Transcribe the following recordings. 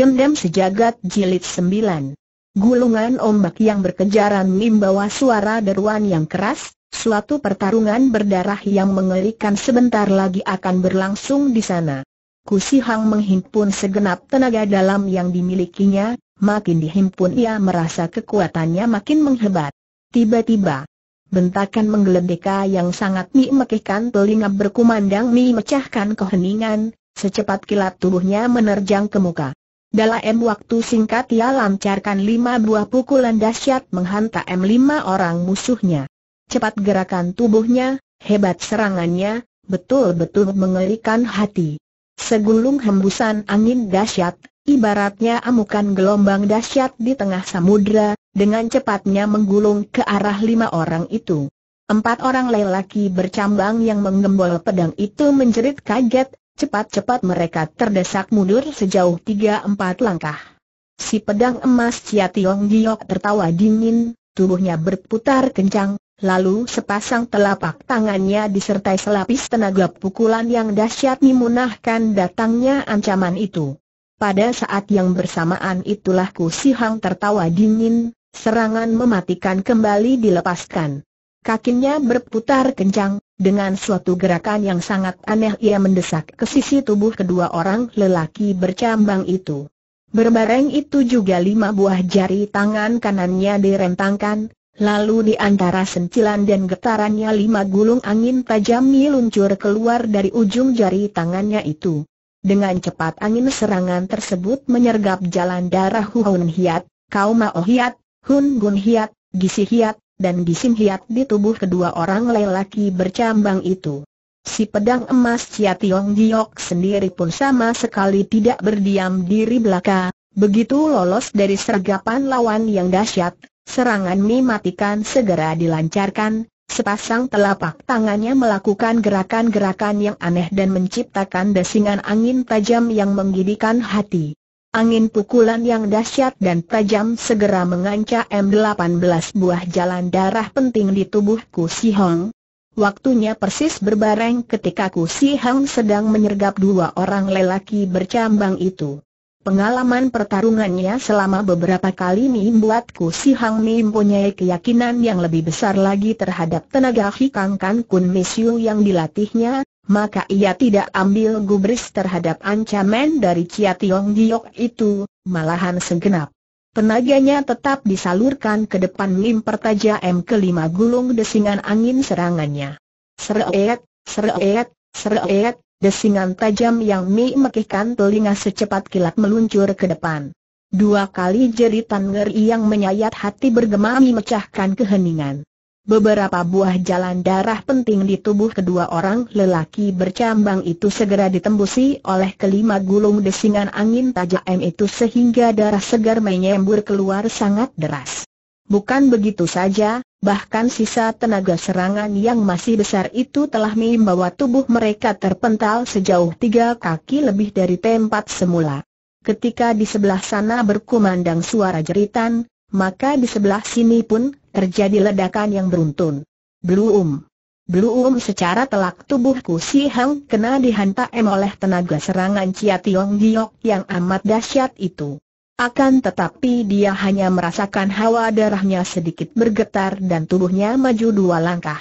Dendam Sejagat Jilid sembilan. Gulungan ombak yang berkejaran membawa suara deruan yang keras, suatu pertarungan berdarah yang mengerikan sebentar lagi akan berlangsung di sana. Kusi Hang menghimpun segenap tenaga dalam yang dimilikinya, makin dihimpun ia merasa kekuatannya makin menghebat. Tiba-tiba, bentakan menggeledeka yang sangat memekikan telinga berkumandang memecahkan keheningan, secepat kilat tubuhnya menerjang ke muka. Dalam waktu singkat ia lancarkan lima buah pukulan dahsyat menghantam lima orang musuhnya. Cepat gerakan tubuhnya, hebat serangannya, betul-betul mengerikan hati. Segulung hembusan angin dahsyat, ibaratnya amukan gelombang dahsyat di tengah samudra, dengan cepatnya menggulung ke arah lima orang itu. Empat orang lelaki bercambang yang menggembol pedang itu menjerit kaget, Cepat-cepat mereka terdesak mundur sejauh tiga empat langkah. Si pedang emas Cia Tiong Giok tertawa dingin, tubuhnya berputar kencang, Lalu sepasang telapak tangannya disertai selapis tenaga pukulan yang dahsyat memunahkan datangnya ancaman itu. Pada saat yang bersamaan itulah Ku Sihang tertawa dingin, serangan mematikan kembali dilepaskan. Kakinya berputar kencang, dengan suatu gerakan yang sangat aneh ia mendesak ke sisi tubuh kedua orang lelaki bercambang itu. Berbareng itu juga lima buah jari tangan kanannya direntangkan, lalu di antara sentilan dan getarannya lima gulung angin tajam meluncur keluar dari ujung jari tangannya itu. Dengan cepat angin serangan tersebut menyergap jalan darah Hun Hiat, Kauma Hiat, Hun Gun Hiat, Gisi Hiat, dan gisim hiat di tubuh kedua orang lelaki bercambang itu. Si pedang emas Cia Tiong Giok sendiri pun sama sekali tidak berdiam diri belaka, begitu lolos dari sergapan lawan yang dahsyat, serangan mematikan segera dilancarkan, Sepasang telapak tangannya melakukan gerakan-gerakan yang aneh dan menciptakan desingan angin tajam yang menggidikan hati. Angin pukulan yang dahsyat dan tajam segera mengancam 18 buah jalan darah penting di tubuhku Si Hong. Waktunya persis berbareng ketika Ku Si Hong sedang menyergap dua orang lelaki bercambang itu. Pengalaman pertarungannya selama beberapa kali membuatku Si Hong mempunyai keyakinan yang lebih besar lagi terhadap tenaga Hikang Kan Kun Misiu yang dilatihnya, maka ia tidak ambil gubris terhadap ancaman dari Chia Tiong Giok itu, malahan segenap. Tenaganya tetap disalurkan ke depan Lim Pertaja M kelima gulung desingan angin serangannya. Seret, seret, seret, desingan tajam yang mi mekihkan telinga secepat kilat meluncur ke depan. Dua kali jeritan ngeri yang menyayat hati bergema memecahkan keheningan. Beberapa buah jalan darah penting di tubuh kedua orang lelaki bercambang itu segera ditembusi oleh kelima gulung desingan angin tajam itu sehingga darah segar menyembur keluar sangat deras. Bukan begitu saja, bahkan sisa tenaga serangan yang masih besar itu telah membawa tubuh mereka terpental sejauh tiga kaki lebih dari tempat semula. Ketika di sebelah sana berkumandang suara jeritan, maka di sebelah sini pun terjadi ledakan yang beruntun. Bluum. Um secara telak tubuhku si Hang kena dihantam oleh tenaga serangan Chia Tiong Giok yang amat dahsyat itu. Akan tetapi dia hanya merasakan hawa darahnya sedikit bergetar dan tubuhnya maju dua langkah.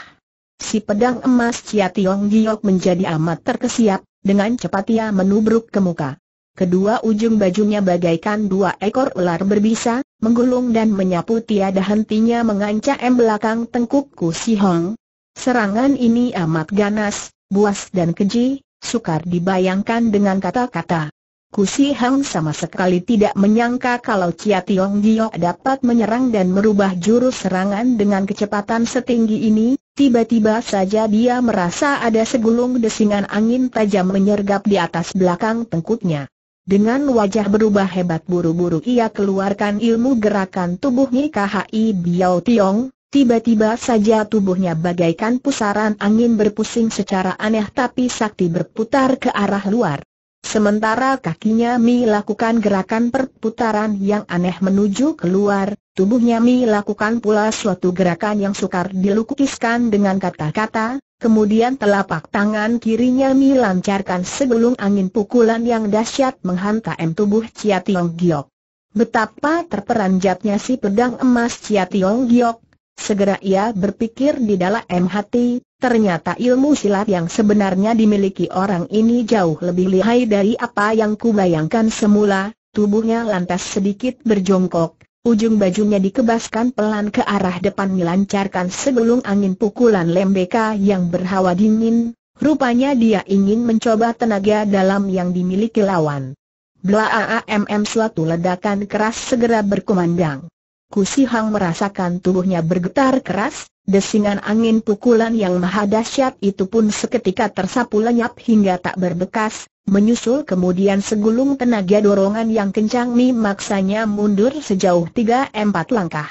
Si pedang emas Chia Tiong Giok menjadi amat terkesiap, dengan cepat ia menubruk ke muka. Kedua ujung bajunya bagaikan dua ekor ular berbisa, menggulung dan menyapu tiada hentinya mengancam belakang tengkukku si Hong. Serangan ini amat ganas, buas dan keji, sukar dibayangkan dengan kata-kata. Kusi Hong sama sekali tidak menyangka kalau Chia Tiong Gio dapat menyerang dan merubah jurus serangan dengan kecepatan setinggi ini, tiba-tiba saja dia merasa ada segulung desingan angin tajam menyergap di atas belakang tengkuknya. Dengan wajah berubah hebat buru-buru ia keluarkan ilmu gerakan tubuhnya KHI Biao Tiong, Tiba-tiba saja tubuhnya bagaikan pusaran angin berpusing secara aneh tapi sakti berputar ke arah luar. Sementara kakinya Mi lakukan gerakan perputaran yang aneh menuju keluar, tubuhnya Mi lakukan pula suatu gerakan yang sukar dilukiskan dengan kata-kata, kemudian telapak tangan kirinya Mi lancarkan sebelum angin pukulan yang dahsyat menghantam tubuh Chia Tiong Giok. Betapa terperanjatnya si pedang emas Chia Tiong Giok, segera ia berpikir di dalam hati, Ternyata ilmu silat yang sebenarnya dimiliki orang ini jauh lebih lihai dari apa yang kubayangkan semula, tubuhnya lantas sedikit berjongkok, ujung bajunya dikebaskan pelan ke arah depan melancarkan segelung angin pukulan lembeka yang berhawa dingin, rupanya dia ingin mencoba tenaga dalam yang dimiliki lawan. Blaaamm suatu ledakan keras segera berkumandang. Kusi Hang merasakan tubuhnya bergetar keras, desingan angin pukulan yang maha dahsyat itu pun seketika tersapu lenyap hingga tak berbekas, menyusul kemudian segulung tenaga dorongan yang kencang memaksanya mundur sejauh 3-4 langkah.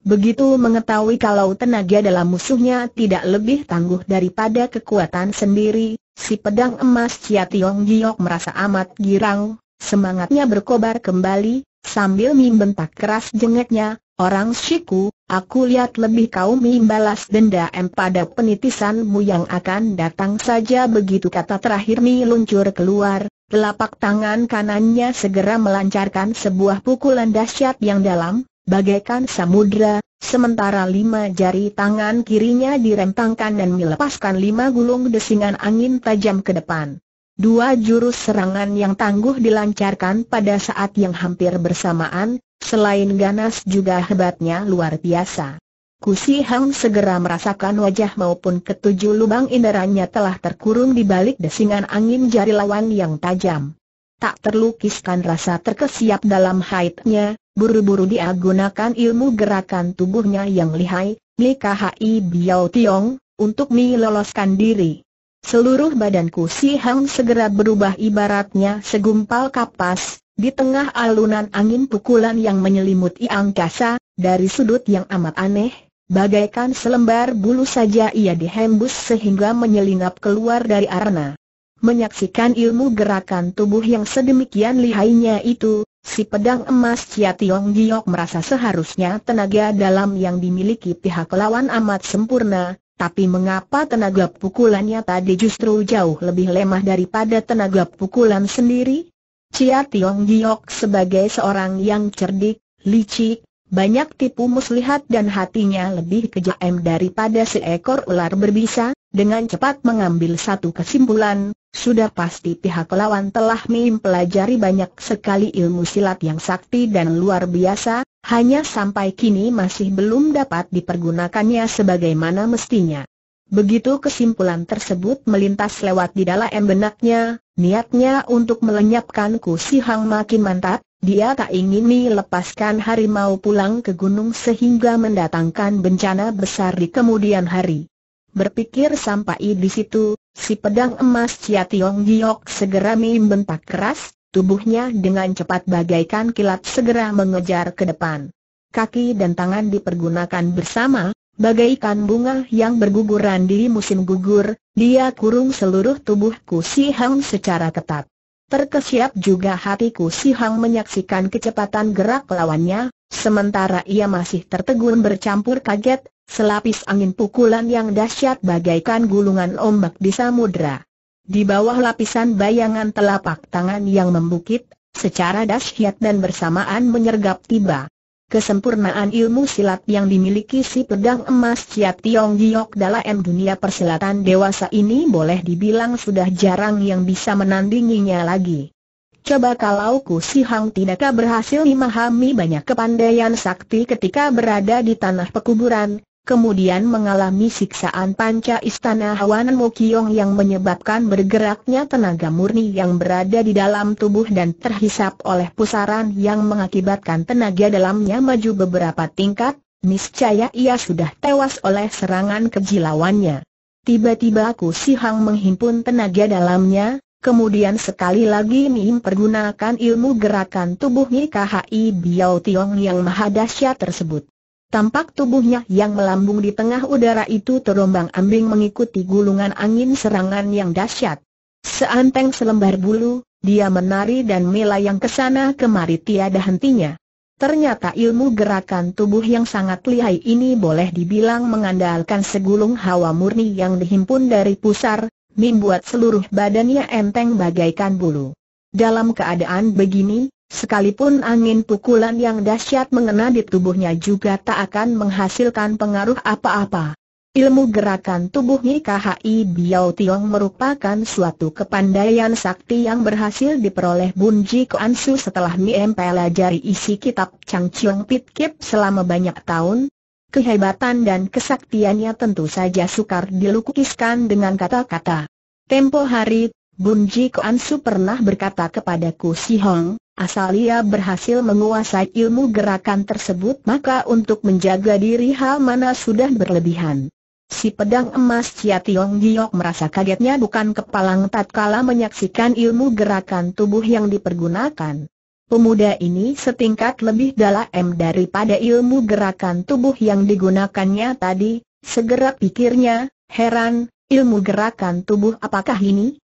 Begitu mengetahui kalau tenaga dalam musuhnya tidak lebih tangguh daripada kekuatan sendiri, si pedang emas Chia Tiong Giok merasa amat girang, semangatnya berkobar kembali, Sambil membentak keras jengeknya, orang siku, aku lihat lebih kau membalas dendam pada penitisanmu yang akan datang saja begitu kata terakhir Mi luncur keluar, telapak tangan kanannya segera melancarkan sebuah pukulan dahsyat yang dalam, bagaikan samudra, sementara lima jari tangan kirinya direntangkan dan melepaskan lima gulung desingan angin tajam ke depan. Dua jurus serangan yang tangguh dilancarkan pada saat yang hampir bersamaan, selain ganas juga hebatnya luar biasa. Kusi Hang segera merasakan wajah maupun ketujuh lubang inderanya telah terkurung di balik desingan angin jari lawan yang tajam. Tak terlukiskan rasa terkesiap dalam haidnya, buru-buru dia gunakan ilmu gerakan tubuhnya yang lihai, Li Khai Biao Tiong, untuk meloloskan diri. Seluruh badanku Si Hang segera berubah ibaratnya segumpal kapas, di tengah alunan angin pukulan yang menyelimuti angkasa, dari sudut yang amat aneh, bagaikan selembar bulu saja ia dihembus sehingga menyelinap keluar dari arena. Menyaksikan ilmu gerakan tubuh yang sedemikian lihainya itu, si pedang emas Chia Tiong Giok merasa seharusnya tenaga dalam yang dimiliki pihak lawan amat sempurna, tapi mengapa tenaga pukulannya tadi justru jauh lebih lemah daripada tenaga pukulan sendiri? Chia Tiong Giok sebagai seorang yang cerdik, licik, banyak tipu muslihat dan hatinya lebih kejam daripada seekor ular berbisa, dengan cepat mengambil satu kesimpulan, sudah pasti pihak lawan telah mempelajari banyak sekali ilmu silat yang sakti dan luar biasa, hanya sampai kini masih belum dapat dipergunakannya sebagaimana mestinya. Begitu kesimpulan tersebut melintas lewat di dalam benaknya, niatnya untuk melenyapkan Si Hang makin mantap, dia tak ingin lepaskan mau pulang ke gunung sehingga mendatangkan bencana besar di kemudian hari. Berpikir sampai di situ, si pedang emas Chia Tiong Giok segera membentak keras, Tubuhnya dengan cepat bagaikan kilat segera mengejar ke depan. Kaki dan tangan dipergunakan bersama, bagaikan bunga yang berguguran di musim gugur, dia kurung seluruh tubuh si Hang secara ketat. Terkesiap juga hati si Hang menyaksikan kecepatan gerak lawannya, sementara ia masih tertegun bercampur kaget, selapis angin pukulan yang dahsyat bagaikan gulungan ombak di samudera. Di bawah lapisan bayangan telapak tangan yang membukit, secara dahsyat dan bersamaan menyergap tiba. Kesempurnaan ilmu silat yang dimiliki si pedang emas Ciat Tiong Giok dalam dunia persilatan dewasa ini boleh dibilang sudah jarang yang bisa menandinginya lagi. Coba kalau Ku Si Hang tidakkah berhasil memahami banyak kepandaian sakti ketika berada di tanah pekuburan, kemudian mengalami siksaan panca istana Hawan Mokiong yang menyebabkan bergeraknya tenaga murni yang berada di dalam tubuh dan terhisap oleh pusaran yang mengakibatkan tenaga dalamnya maju beberapa tingkat, niscaya ia sudah tewas oleh serangan kejilawannya. Tiba-tiba aku si Hang menghimpun tenaga dalamnya, Kemudian sekali lagi Mim pergunakan ilmu gerakan tubuh Nyi KHI Biao Tiong yang maha dahsyat tersebut. Tampak tubuhnya yang melambung di tengah udara itu terombang-ambing mengikuti gulungan angin serangan yang dahsyat. Seanteng selembar bulu, dia menari dan melayang ke sana kemari tiada hentinya. Ternyata ilmu gerakan tubuh yang sangat lihai ini boleh dibilang mengandalkan segulung hawa murni yang dihimpun dari pusar, membuat seluruh badannya enteng bagaikan bulu. Dalam keadaan begini, Sekalipun angin pukulan yang dahsyat mengena di tubuhnya juga tak akan menghasilkan pengaruh apa-apa. Ilmu gerakan tubuh KHI Biao Tiong merupakan suatu kepandaian sakti yang berhasil diperoleh Bun Ji Kuan Su setelah Miem pelajari isi kitab Chang Chiong Pit Kip selama banyak tahun. Kehebatan dan kesaktiannya tentu saja sukar dilukiskan dengan kata-kata. Tempo hari, Bun Ji Kuan Su pernah berkata kepadaku Si Hong, Asal ia berhasil menguasai ilmu gerakan tersebut maka untuk menjaga diri hal mana sudah berlebihan. Si pedang emas Chia Tiong Giok merasa kagetnya bukan kepalang tatkala menyaksikan ilmu gerakan tubuh yang dipergunakan. Pemuda ini setingkat lebih dalam daripada ilmu gerakan tubuh yang digunakannya tadi, segera pikirnya, heran, ilmu gerakan tubuh apakah ini?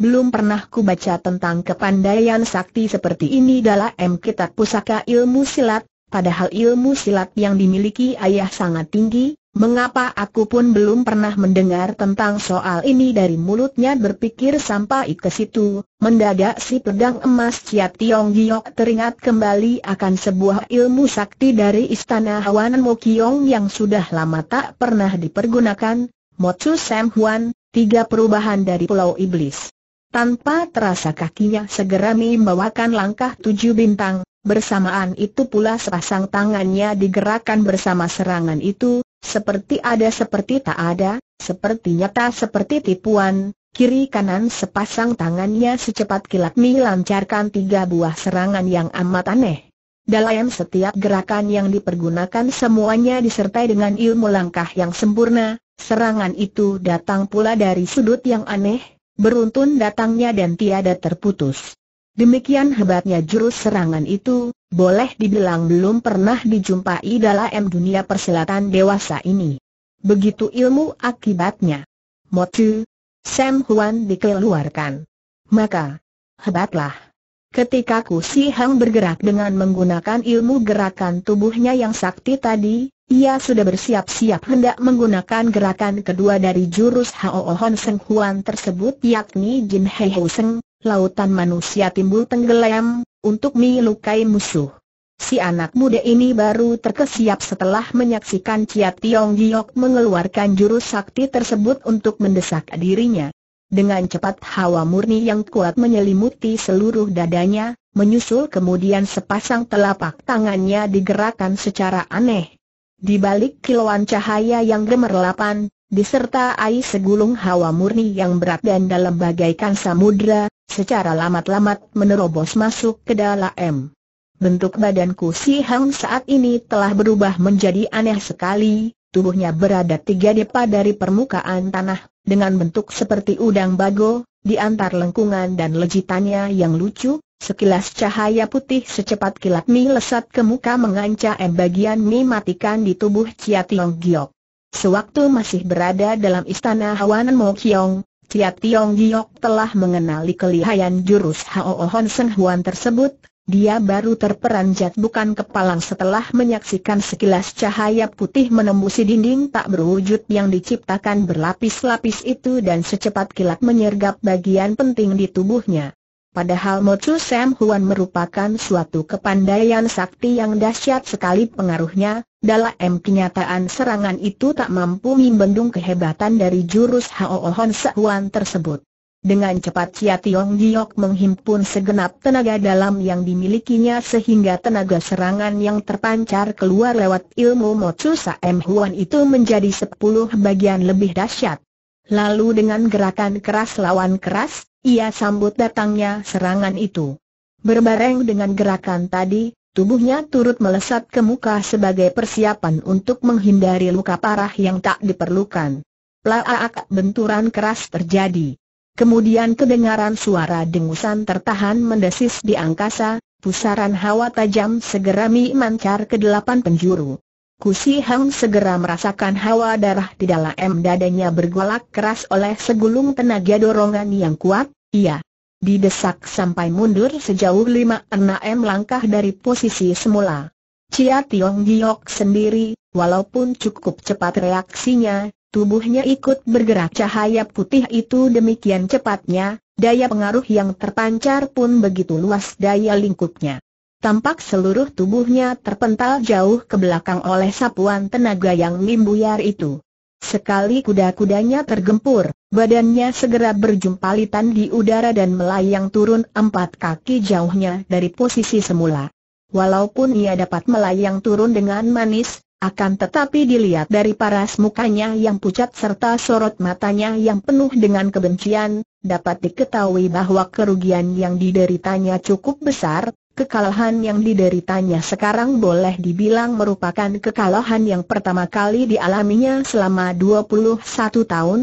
belum pernah ku baca tentang kepandaian sakti seperti ini dalam kitab pusaka ilmu silat, padahal ilmu silat yang dimiliki ayah sangat tinggi, mengapa aku pun belum pernah mendengar tentang soal ini dari mulutnya berpikir sampai ke situ, mendadak si pedang emas Ciat Tiong Giok teringat kembali akan sebuah ilmu sakti dari istana Hawanan Mokiong yang sudah lama tak pernah dipergunakan, Motsu Sam Huan, tiga perubahan dari Pulau Iblis. Tanpa terasa kakinya segera membawakan langkah tujuh bintang, bersamaan itu pula sepasang tangannya digerakkan bersama serangan itu, seperti ada seperti tak ada, seperti nyata seperti tipuan, kiri kanan sepasang tangannya secepat kilat melancarkan tiga buah serangan yang amat aneh. Dalam setiap gerakan yang dipergunakan semuanya disertai dengan ilmu langkah yang sempurna, serangan itu datang pula dari sudut yang aneh, beruntun datangnya dan tiada terputus. Demikian hebatnya jurus serangan itu, boleh dibilang belum pernah dijumpai dalam dunia perselatan dewasa ini. Begitu ilmu akibatnya. Motu, Sam Huan dikeluarkan. Maka, hebatlah. Ketika Ku Si Hang bergerak dengan menggunakan ilmu gerakan tubuhnya yang sakti tadi, ia sudah bersiap-siap hendak menggunakan gerakan kedua dari jurus Hao Hon Seng Huan tersebut yakni Jin Hei Ho Seng, lautan manusia timbul tenggelam, untuk melukai musuh. Si anak muda ini baru terkesiap setelah menyaksikan Ciat Tiong Giok mengeluarkan jurus sakti tersebut untuk mendesak dirinya. Dengan cepat hawa murni yang kuat menyelimuti seluruh dadanya, menyusul kemudian sepasang telapak tangannya digerakkan secara aneh. Di balik kilauan cahaya yang gemerlapan, diserta air segulung hawa murni yang berat dan dalam bagaikan samudra, secara lamat-lamat menerobos masuk ke dalam. Bentuk badanku si Hang saat ini telah berubah menjadi aneh sekali, tubuhnya berada tiga depa dari permukaan tanah dengan bentuk seperti udang bago, di antar lengkungan dan lejitannya yang lucu, sekilas cahaya putih secepat kilat mi lesat ke muka mengancam bagian mi matikan di tubuh Chia Tiong Giok. Sewaktu masih berada dalam istana Hawanan Mo Kiong, Chia Tiong Giok telah mengenali kelihayan jurus Hao Hon Seng Huan tersebut, dia baru terperanjat bukan kepalang setelah menyaksikan sekilas cahaya putih menembusi dinding tak berwujud yang diciptakan berlapis-lapis itu dan secepat kilat menyergap bagian penting di tubuhnya. Padahal Mochu Sam Huan merupakan suatu kepandaian sakti yang dahsyat sekali pengaruhnya, dalam kenyataan serangan itu tak mampu membendung kehebatan dari jurus Hao Hon Huan tersebut. Dengan cepat Chia Tiong Giok menghimpun segenap tenaga dalam yang dimilikinya sehingga tenaga serangan yang terpancar keluar lewat ilmu Mocu Saem Huan itu menjadi sepuluh bagian lebih dahsyat. Lalu dengan gerakan keras lawan keras, ia sambut datangnya serangan itu. Berbareng dengan gerakan tadi, tubuhnya turut melesat ke muka sebagai persiapan untuk menghindari luka parah yang tak diperlukan. Plaak benturan keras terjadi. Kemudian kedengaran suara dengusan tertahan mendesis di angkasa, pusaran hawa tajam segera memancar ke delapan penjuru. Kusi Hang segera merasakan hawa darah di dalam dadanya bergolak keras oleh segulung tenaga dorongan yang kuat, ia didesak sampai mundur sejauh lima enam langkah dari posisi semula. Cia Tiong Giok sendiri, walaupun cukup cepat reaksinya, tubuhnya ikut bergerak cahaya putih itu demikian cepatnya, daya pengaruh yang terpancar pun begitu luas daya lingkupnya. Tampak seluruh tubuhnya terpental jauh ke belakang oleh sapuan tenaga yang mimbuyar itu. Sekali kuda-kudanya tergempur, badannya segera berjumpalitan di udara dan melayang turun empat kaki jauhnya dari posisi semula. Walaupun ia dapat melayang turun dengan manis, akan tetapi dilihat dari paras mukanya yang pucat serta sorot matanya yang penuh dengan kebencian, dapat diketahui bahwa kerugian yang dideritanya cukup besar, kekalahan yang dideritanya sekarang boleh dibilang merupakan kekalahan yang pertama kali dialaminya selama 21 tahun.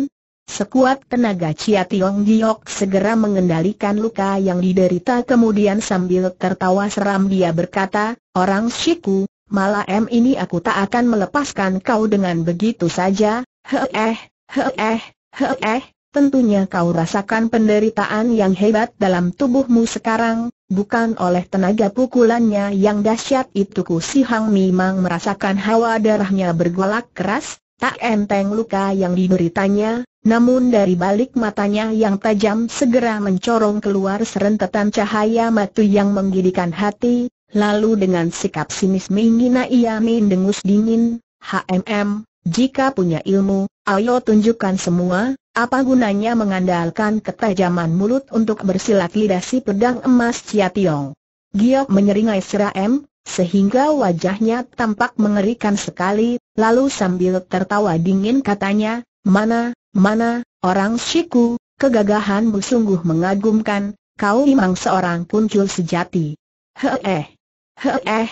Sekuat tenaga Chia Tiong Giok segera mengendalikan luka yang diderita kemudian sambil tertawa seram dia berkata, Orang Shiku, malah M ini aku tak akan melepaskan kau dengan begitu saja, heeh, heeh, heeh, tentunya kau rasakan penderitaan yang hebat dalam tubuhmu sekarang, bukan oleh tenaga pukulannya yang dahsyat itu ku si Hang memang merasakan hawa darahnya bergolak keras, tak enteng luka yang diberitanya. namun dari balik matanya yang tajam segera mencorong keluar serentetan cahaya matu yang menggidikan hati, Lalu dengan sikap sinis mengina ia mendengus dingin, HMM, jika punya ilmu, ayo tunjukkan semua, apa gunanya mengandalkan ketajaman mulut untuk bersilat lidah si pedang emas Chia Tiong. Giok menyeringai seram, sehingga wajahnya tampak mengerikan sekali, lalu sambil tertawa dingin katanya, mana, mana, orang siku, kegagahanmu sungguh mengagumkan, kau memang seorang puncul sejati. Heh, Heh,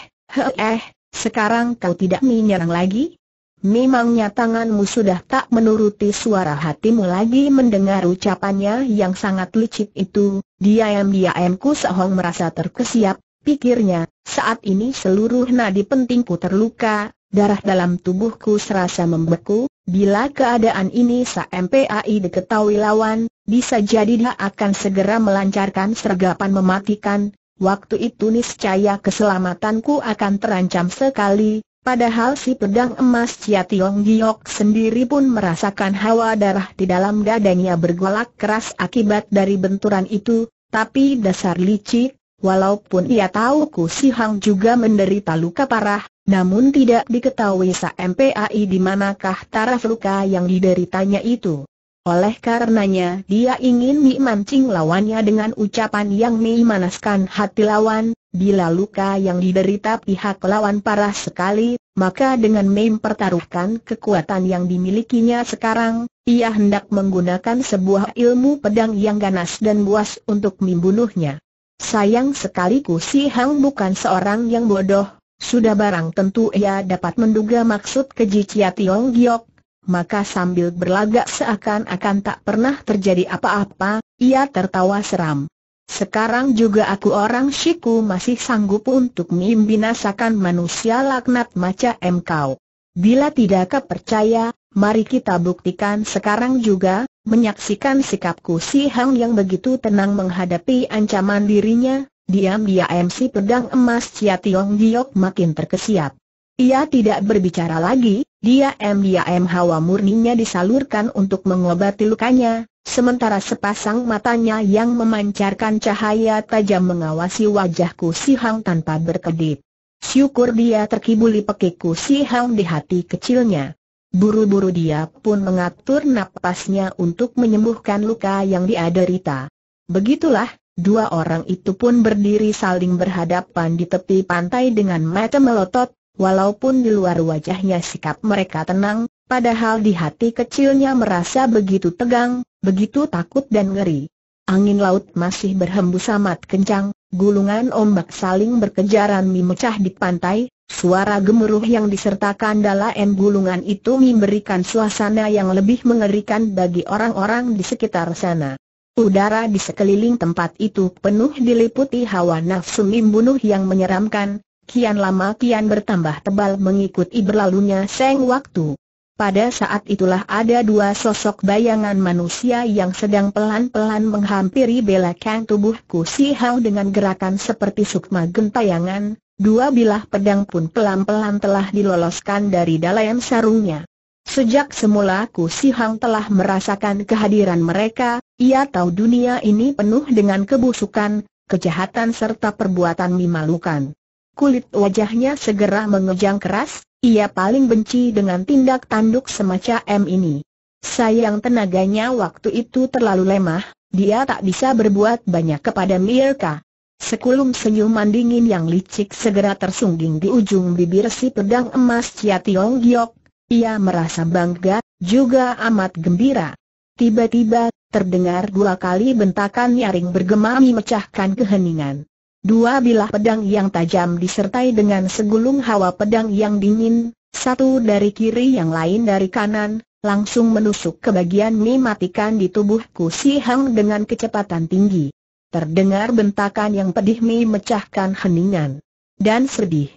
heh, sekarang kau tidak menyerang lagi? Memangnya tanganmu sudah tak menuruti suara hatimu lagi mendengar ucapannya yang sangat licik itu, diam-diam sehong merasa terkesiap, pikirnya, saat ini seluruh nadi pentingku terluka, darah dalam tubuhku serasa membeku, bila keadaan ini MPAI diketahui lawan, bisa jadi dia akan segera melancarkan sergapan mematikan, Waktu itu niscaya keselamatanku akan terancam sekali, Padahal si pedang emas Cia Tiong Giok sendiri pun merasakan hawa darah di dalam dadanya bergolak keras akibat dari benturan itu, tapi dasar licik, walaupun ia tahu Ku Si Hang juga menderita luka parah, namun tidak diketahui sa MPAI di manakah taraf luka yang dideritanya itu. Oleh karenanya dia ingin memancing lawannya dengan ucapan yang memanaskan hati lawan, bila luka yang diderita pihak lawan parah sekali, maka dengan mempertaruhkan kekuatan yang dimilikinya sekarang, ia hendak menggunakan sebuah ilmu pedang yang ganas dan buas untuk membunuhnya. Sayang sekali Ku Si Hang bukan seorang yang bodoh, sudah barang tentu ia dapat menduga maksud keji Chia Tiong Giok, maka sambil berlagak seakan-akan tak pernah terjadi apa-apa, ia tertawa seram. Sekarang juga aku orang Shiku masih sanggup untuk membinasakan manusia laknat macam kau. Bila tidak kepercaya, mari kita buktikan sekarang juga, menyaksikan sikapku si Hang yang begitu tenang menghadapi ancaman dirinya, diam-diam si pedang emas Chia Tiong Giok makin terkesiap. Ia tidak berbicara lagi, dia dia diam hawa murninya disalurkan untuk mengobati lukanya, sementara sepasang matanya yang memancarkan cahaya tajam mengawasi wajahku sihang tanpa berkedip. Syukur dia terkibuli pekiku sihang di hati kecilnya. Buru-buru dia pun mengatur napasnya untuk menyembuhkan luka yang dia derita. Begitulah, dua orang itu pun berdiri saling berhadapan di tepi pantai dengan mata melotot, Walaupun di luar wajahnya sikap mereka tenang, padahal di hati kecilnya merasa begitu tegang, begitu takut dan ngeri. Angin laut masih berhembus amat kencang, gulungan ombak saling berkejaran memecah di pantai, suara gemuruh yang disertakan dalam gulungan itu memberikan suasana yang lebih mengerikan bagi orang-orang di sekitar sana. Udara di sekeliling tempat itu penuh diliputi hawa nafsu membunuh yang menyeramkan, kian lama kian bertambah tebal mengikuti berlalunya seng waktu. Pada saat itulah ada dua sosok bayangan manusia yang sedang pelan-pelan menghampiri belakang tubuhku si Hao dengan gerakan seperti sukma gentayangan, dua bilah pedang pun pelan-pelan telah diloloskan dari dalam sarungnya. Sejak semula Kusi Hang telah merasakan kehadiran mereka, ia tahu dunia ini penuh dengan kebusukan, kejahatan serta perbuatan memalukan. Kulit wajahnya segera mengejang keras, ia paling benci dengan tindak tanduk semacam ini. Sayang tenaganya waktu itu terlalu lemah, dia tak bisa berbuat banyak kepada Mirka. Sekulum senyuman dingin yang licik segera tersungging di ujung bibir si pedang emas Chia Tiong Giok. Ia merasa bangga, juga amat gembira. Tiba-tiba, terdengar dua kali bentakan nyaring bergema memecahkan keheningan. Dua bilah pedang yang tajam disertai dengan segulung hawa pedang yang dingin, satu dari kiri yang lain dari kanan, langsung menusuk ke bagian mie matikan di tubuhku Si Hang dengan kecepatan tinggi. Terdengar bentakan yang pedih mi mecahkan heningan. Dan sedih.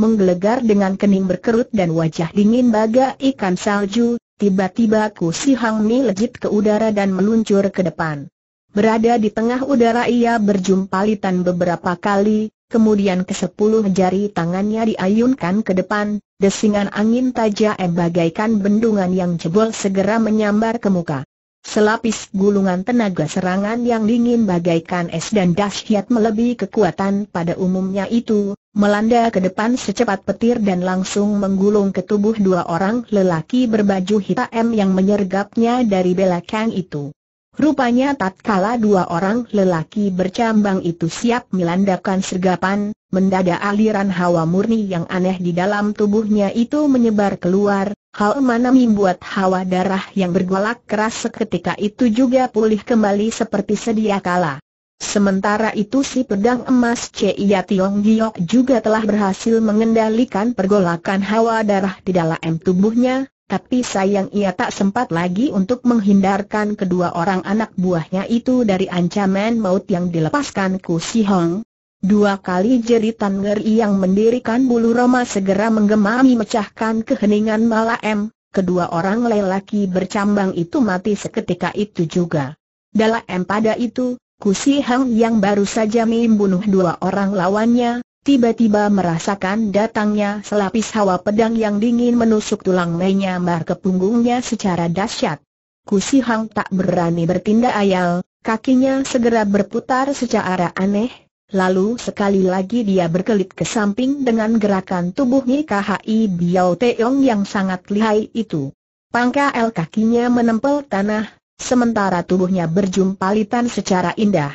Menggelegar dengan kening berkerut dan wajah dingin bagai ikan salju, tiba-tiba ku Si Hang mi lejit ke udara dan meluncur ke depan. Berada di tengah udara ia berjumpa litan beberapa kali, kemudian ke sepuluh jari tangannya diayunkan ke depan, desingan angin tajam bagaikan bendungan yang jebol segera menyambar ke muka. Selapis gulungan tenaga serangan yang dingin bagaikan es dan dahsyat melebihi kekuatan pada umumnya itu, melanda ke depan secepat petir dan langsung menggulung ke tubuh dua orang lelaki berbaju hitam yang menyergapnya dari belakang itu. Rupanya tatkala dua orang lelaki bercambang itu siap melandakan sergapan, mendadak aliran hawa murni yang aneh di dalam tubuhnya itu menyebar keluar, hal mana membuat hawa darah yang bergolak keras seketika itu juga pulih kembali seperti sedia kala. Sementara itu si pedang emas Cia Tiong Giok juga telah berhasil mengendalikan pergolakan hawa darah di dalam tubuhnya, tapi sayang ia tak sempat lagi untuk menghindarkan kedua orang anak buahnya itu dari ancaman maut yang dilepaskan Ku Si Hong. Dua kali jeritan ngeri yang mendirikan bulu roma segera menggemami mecahkan keheningan malam. Kedua orang lelaki bercambang itu mati seketika itu juga. Dalam pada itu, Ku Si Hong yang baru saja membunuh dua orang lawannya, tiba-tiba merasakan datangnya selapis hawa pedang yang dingin menusuk tulang menyambar ke punggungnya secara dahsyat. Kusi Hang tak berani bertindak ayal, kakinya segera berputar secara aneh, lalu sekali lagi dia berkelit ke samping dengan gerakan tubuhnya KHI Biao Teong yang sangat lihai itu. Pangkal kakinya menempel tanah, sementara tubuhnya berjumpalitan secara indah.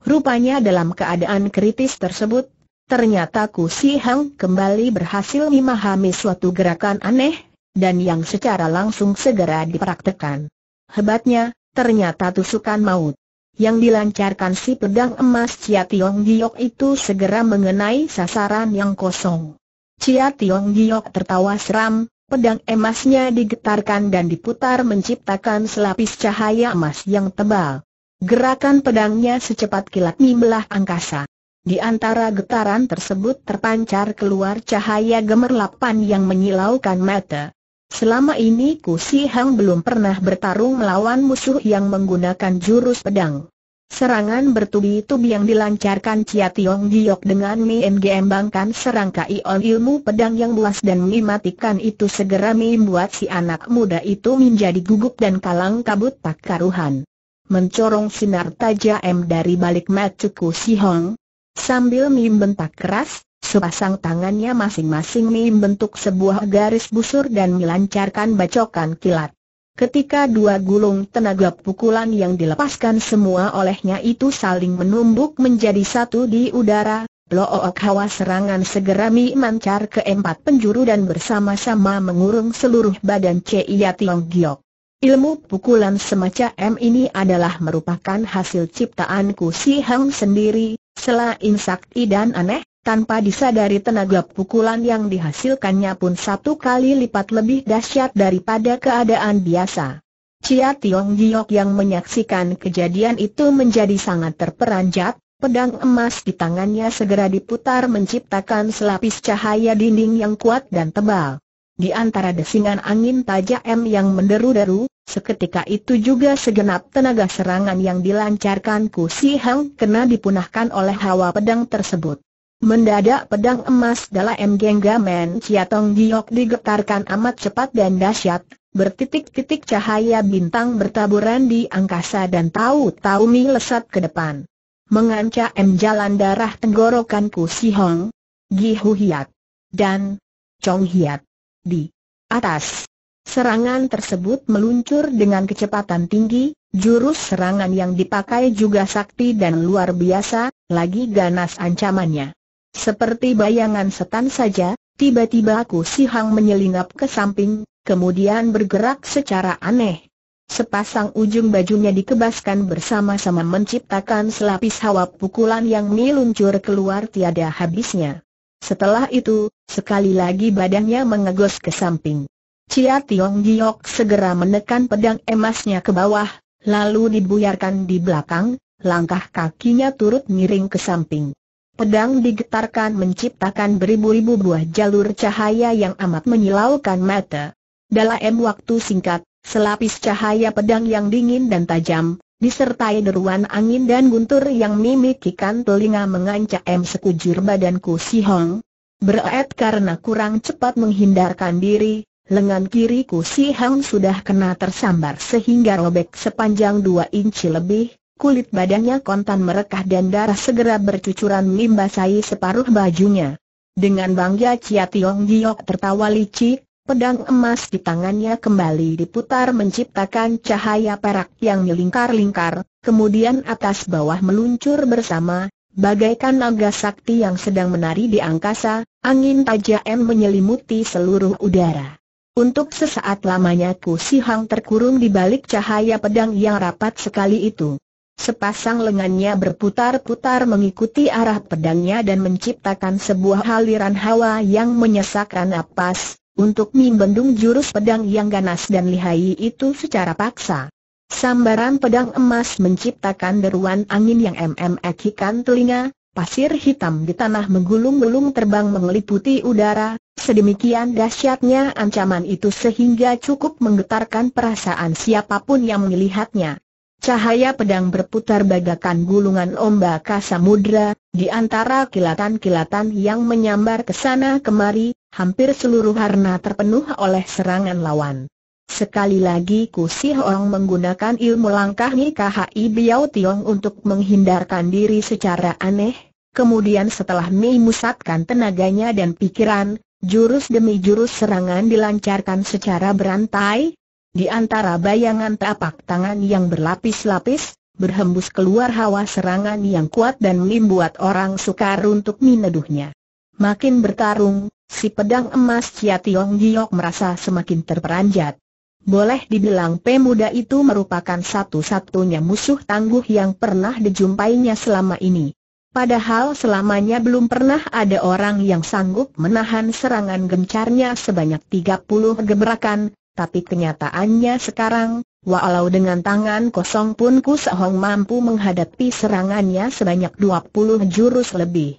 Rupanya dalam keadaan kritis tersebut, Ternyata Ku Si Hang kembali berhasil memahami suatu gerakan aneh, dan yang secara langsung segera dipraktekkan. Hebatnya, ternyata tusukan maut. Yang dilancarkan si pedang emas Chia Tiong Giok itu segera mengenai sasaran yang kosong. Chia Tiong Giok tertawa seram, pedang emasnya digetarkan dan diputar menciptakan selapis cahaya emas yang tebal. Gerakan pedangnya secepat kilat membelah angkasa. Di antara getaran tersebut terpancar keluar cahaya gemerlapan yang menyilaukan mata. Selama ini Ku Si Hang belum pernah bertarung melawan musuh yang menggunakan jurus pedang. Serangan bertubi-tubi yang dilancarkan Chia Tiong Giok dengan Mi mengembangkan serangkaian ilmu pedang yang luas dan mematikan itu segera membuat si anak muda itu menjadi gugup dan kalang kabut tak karuhan. Mencorong sinar tajam dari balik mata Ku Si Hang, Sambil bentak keras, sepasang tangannya masing-masing bentuk sebuah garis busur dan melancarkan bacokan kilat. Ketika dua gulung tenaga pukulan yang dilepaskan semua olehnya itu saling menumbuk menjadi satu di udara, blook hawa serangan segera mancar ke empat penjuru dan bersama-sama mengurung seluruh badan Cia Tiong Giok. Ilmu pukulan semacam ini adalah merupakan hasil ciptaanku Si Hang sendiri, Selah insakti dan aneh, tanpa disadari tenaga pukulan yang dihasilkannya pun satu kali lipat lebih dahsyat daripada keadaan biasa. Cia Tiong Giok yang menyaksikan kejadian itu menjadi sangat terperanjat, pedang emas di tangannya segera diputar menciptakan selapis cahaya dinding yang kuat dan tebal. Di antara desingan angin tajam yang menderu-deru, Seketika itu juga segenap tenaga serangan yang dilancarkan Ku Si Hang kena dipunahkan oleh hawa pedang tersebut. Mendadak pedang emas dalam genggaman Men Chiatong Giok digetarkan amat cepat dan dahsyat, bertitik-titik cahaya bintang bertaburan di angkasa dan tahu-tahu mi lesat ke depan. Mengancam jalan darah tenggorokan Ku Si Hong, Gi Hu Hiat, dan Chong Hiat. Di atas. Serangan tersebut meluncur dengan kecepatan tinggi, jurus serangan yang dipakai juga sakti dan luar biasa, lagi ganas ancamannya. Seperti bayangan setan saja, tiba-tiba aku sihang menyelinap ke samping, kemudian bergerak secara aneh. Sepasang ujung bajunya dikebaskan bersama-sama menciptakan selapis hawa pukulan yang meluncur keluar tiada habisnya. Setelah itu, sekali lagi badannya mengegos ke samping. Cia Tiong Giok segera menekan pedang emasnya ke bawah, lalu dibuyarkan di belakang, langkah kakinya turut miring ke samping. Pedang digetarkan menciptakan beribu-ribu buah jalur cahaya yang amat menyilaukan mata. Dalam waktu singkat, selapis cahaya pedang yang dingin dan tajam, disertai deruan angin dan guntur yang mimikikan telinga mengancam sekujur badanku si Hong. Berat karena kurang cepat menghindarkan diri, lengan kiriku si Hang sudah kena tersambar sehingga robek sepanjang dua inci lebih, kulit badannya kontan merekah dan darah segera bercucuran mengimbasai separuh bajunya. Dengan bangga Chia Tiong Giok tertawa licik, pedang emas di tangannya kembali diputar menciptakan cahaya perak yang melingkar-lingkar, kemudian atas bawah meluncur bersama, bagaikan naga sakti yang sedang menari di angkasa, angin tajam menyelimuti seluruh udara. Untuk sesaat lamanya Ku Si terkurung di balik cahaya pedang yang rapat sekali itu. Sepasang lengannya berputar-putar mengikuti arah pedangnya dan menciptakan sebuah haliran hawa yang menyesakkan napas, untuk membendung jurus pedang yang ganas dan lihai itu secara paksa. Sambaran pedang emas menciptakan deruan angin yang mmekikan telinga, Pasir hitam di tanah menggulung-gulung terbang mengeliputi udara, sedemikian dahsyatnya ancaman itu sehingga cukup menggetarkan perasaan siapapun yang melihatnya. Cahaya pedang berputar bagaikan gulungan ombak samudra, di antara kilatan-kilatan yang menyambar ke sana kemari, hampir seluruh harna terpenuh oleh serangan lawan. Sekali lagi Ku Si Hong menggunakan ilmu langkah KHI Biao Tiong untuk menghindarkan diri secara aneh, kemudian setelah Mei musatkan tenaganya dan pikiran, jurus demi jurus serangan dilancarkan secara berantai, di antara bayangan tapak tangan yang berlapis-lapis, berhembus keluar hawa serangan yang kuat dan membuat orang sukar untuk meneduhnya. Makin bertarung, si pedang emas Chia Tiong Giok merasa semakin terperanjat. Boleh dibilang pemuda itu merupakan satu-satunya musuh tangguh yang pernah dijumpainya selama ini. Padahal selamanya belum pernah ada orang yang sanggup menahan serangan gencarnya sebanyak 30 gebrakan, tapi kenyataannya sekarang, walau dengan tangan kosong pun Kusahong mampu menghadapi serangannya sebanyak 20 jurus lebih.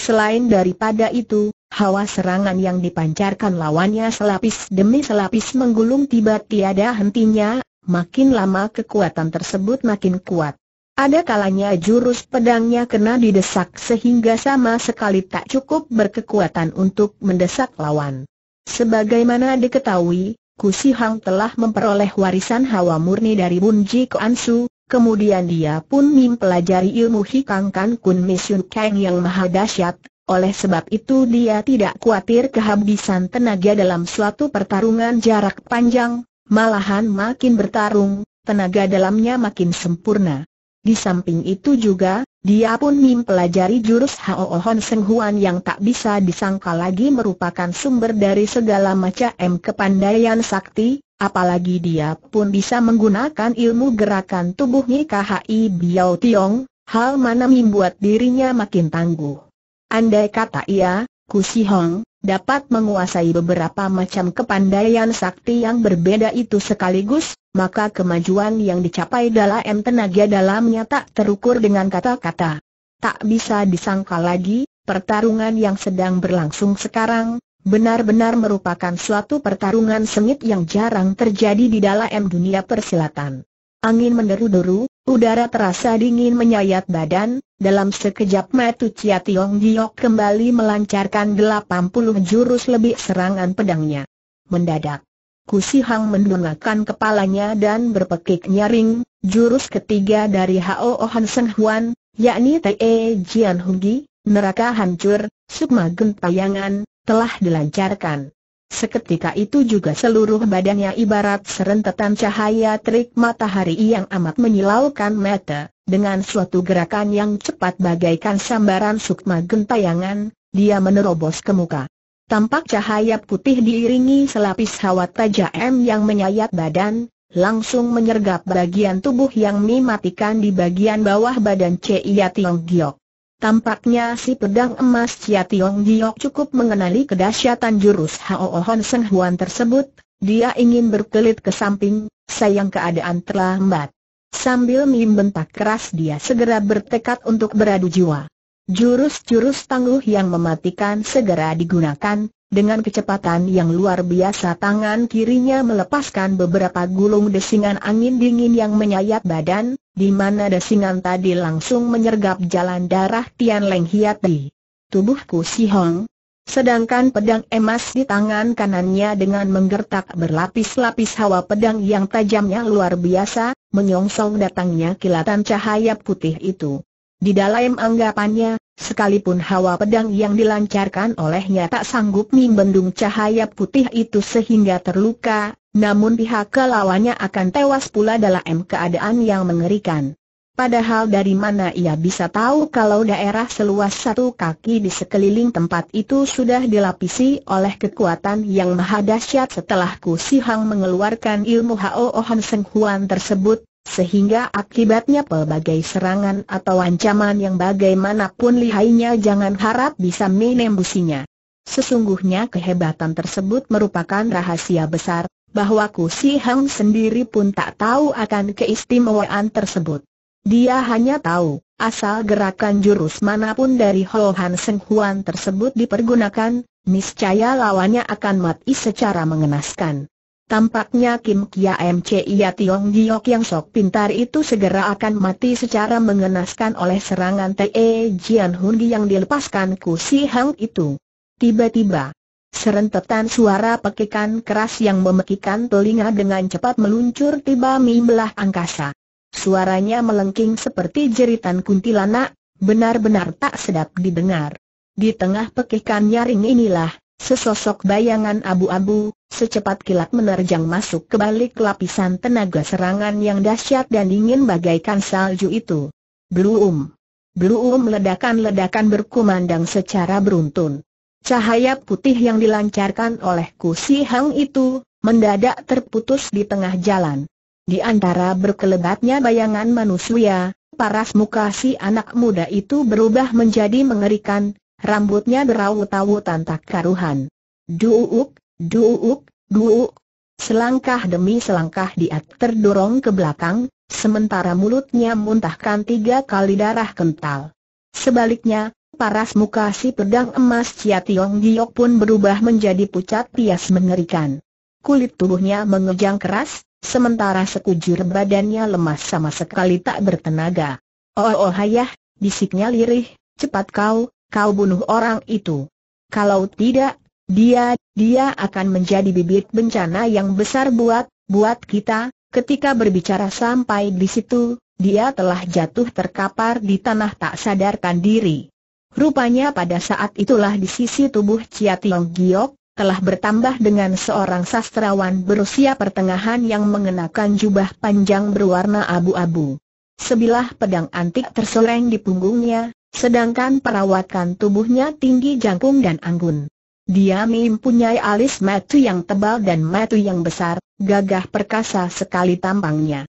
Selain daripada itu, Hawa serangan yang dipancarkan lawannya selapis demi selapis menggulung tiba tiada hentinya, makin lama kekuatan tersebut makin kuat. Ada kalanya jurus pedangnya kena didesak sehingga sama sekali tak cukup berkekuatan untuk mendesak lawan. Sebagaimana diketahui, Kusihang Hang telah memperoleh warisan hawa murni dari Bunji Ansu, kemudian dia pun mempelajari ilmu hikangkan Kan Kun Misun Kang yang maha dahsyat, oleh sebab itu dia tidak khawatir kehabisan tenaga dalam suatu pertarungan jarak panjang, malahan makin bertarung, tenaga dalamnya makin sempurna. Di samping itu juga, dia pun mempelajari jurus Hao Hon Seng Huan yang tak bisa disangka lagi merupakan sumber dari segala macam kepandaian sakti, apalagi dia pun bisa menggunakan ilmu gerakan tubuhnya KHI Biao Tiong, hal mana membuat dirinya makin tangguh. Andai kata ia, Si Hong, dapat menguasai beberapa macam kepandaian sakti yang berbeda itu sekaligus, maka kemajuan yang dicapai dalam tenaga dalamnya tak terukur dengan kata-kata. Tak bisa disangka lagi, pertarungan yang sedang berlangsung sekarang, benar-benar merupakan suatu pertarungan sengit yang jarang terjadi di dalam dunia persilatan. Angin menderu-deru, Udara terasa dingin menyayat badan, dalam sekejap metu Chia Tiong Giok kembali melancarkan 80 jurus lebih serangan pedangnya. Mendadak, Kusi Hang mendongakkan kepalanya dan berpekik nyaring, jurus ketiga dari Hao Han Seng Huan, yakni Te Jian Hugi, neraka hancur, sukma gentayangan, telah dilancarkan. Seketika itu juga seluruh badannya ibarat serentetan cahaya terik matahari yang amat menyilaukan mata, dengan suatu gerakan yang cepat bagaikan sambaran sukma gentayangan, dia menerobos ke muka. Tampak cahaya putih diiringi selapis hawa tajam yang menyayat badan, langsung menyergap bagian tubuh yang mematikan di bagian bawah badan Cia Tiong Giok. Tampaknya si pedang emas Chia Tiong Giok cukup mengenali kedahsyatan jurus Hao Hon Seng Huan tersebut, dia ingin berkelit ke samping, sayang keadaan terlambat. Sambil membentak keras dia segera bertekad untuk beradu jiwa. Jurus-jurus tangguh yang mematikan segera digunakan, dengan kecepatan yang luar biasa tangan kirinya melepaskan beberapa gulung desingan angin dingin yang menyayat badan, di mana desingan tadi langsung menyergap jalan darah Tian Leng Hiat di tubuhku Si Hong. Sedangkan pedang emas di tangan kanannya dengan menggertak berlapis-lapis hawa pedang yang tajamnya luar biasa, menyongsong datangnya kilatan cahaya putih itu. Di dalam anggapannya, Sekalipun hawa pedang yang dilancarkan olehnya tak sanggup membendung cahaya putih itu sehingga terluka, namun pihak lawannya akan tewas pula dalam keadaan yang mengerikan. Padahal dari mana ia bisa tahu kalau daerah seluas satu kaki di sekeliling tempat itu sudah dilapisi oleh kekuatan yang maha dahsyat setelah Ku Sihang mengeluarkan ilmu Hao Ohan Seng Huan tersebut, sehingga akibatnya pelbagai serangan atau ancaman yang bagaimanapun lihainya jangan harap bisa menembusinya. Sesungguhnya kehebatan tersebut merupakan rahasia besar, bahwa Ku Si Hang sendiri pun tak tahu akan keistimewaan tersebut. Dia hanya tahu, asal gerakan jurus manapun dari Ho Han Seng Huan tersebut dipergunakan, niscaya lawannya akan mati secara mengenaskan. Tampaknya Kim Kia ia Tiong Giok yang sok pintar itu segera akan mati secara mengenaskan oleh serangan T.E. Jian Hun yang dilepaskan Ku Si Hang itu. Tiba-tiba, serentetan suara pekikan keras yang memekikan telinga dengan cepat meluncur tiba mimbelah angkasa. Suaranya melengking seperti jeritan kuntilanak, benar-benar tak sedap didengar. Di tengah pekikan nyaring inilah, Sesosok bayangan abu-abu, secepat kilat menerjang masuk ke balik lapisan tenaga serangan yang dahsyat dan dingin bagaikan salju itu. Bluum, Bluum, ledakan-ledakan berkumandang secara beruntun. Cahaya putih yang dilancarkan oleh Ku Si Hang itu, mendadak terputus di tengah jalan. Di antara berkelebatnya bayangan manusia, paras muka si anak muda itu berubah menjadi mengerikan, Rambutnya berawut-awutan tak karuhan. Duuk, duuk, duuk. Selangkah demi selangkah dia terdorong ke belakang, sementara mulutnya muntahkan tiga kali darah kental. Sebaliknya, paras muka si pedang emas Chia Tiong Giok pun berubah menjadi pucat pias mengerikan. Kulit tubuhnya mengejang keras, sementara sekujur badannya lemas sama sekali tak bertenaga. Oh oh hayah, oh, bisiknya lirih, cepat kau, kau bunuh orang itu. Kalau tidak, dia, dia akan menjadi bibit bencana yang besar buat, buat kita, ketika berbicara sampai di situ, dia telah jatuh terkapar di tanah tak sadarkan diri. Rupanya pada saat itulah di sisi tubuh Chia Tiong Giok, telah bertambah dengan seorang sastrawan berusia pertengahan yang mengenakan jubah panjang berwarna abu-abu. Sebilah pedang antik tersoreng di punggungnya, Sedangkan perawakan tubuhnya tinggi jangkung dan anggun. Dia mempunyai alis matu yang tebal dan matu yang besar, gagah perkasa sekali tampangnya.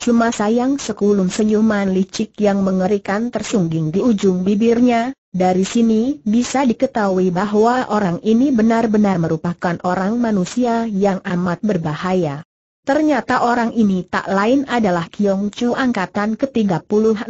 Cuma sayang sekulum senyuman licik yang mengerikan tersungging di ujung bibirnya, dari sini bisa diketahui bahwa orang ini benar-benar merupakan orang manusia yang amat berbahaya. Ternyata orang ini tak lain adalah Kiong Chu angkatan ke-36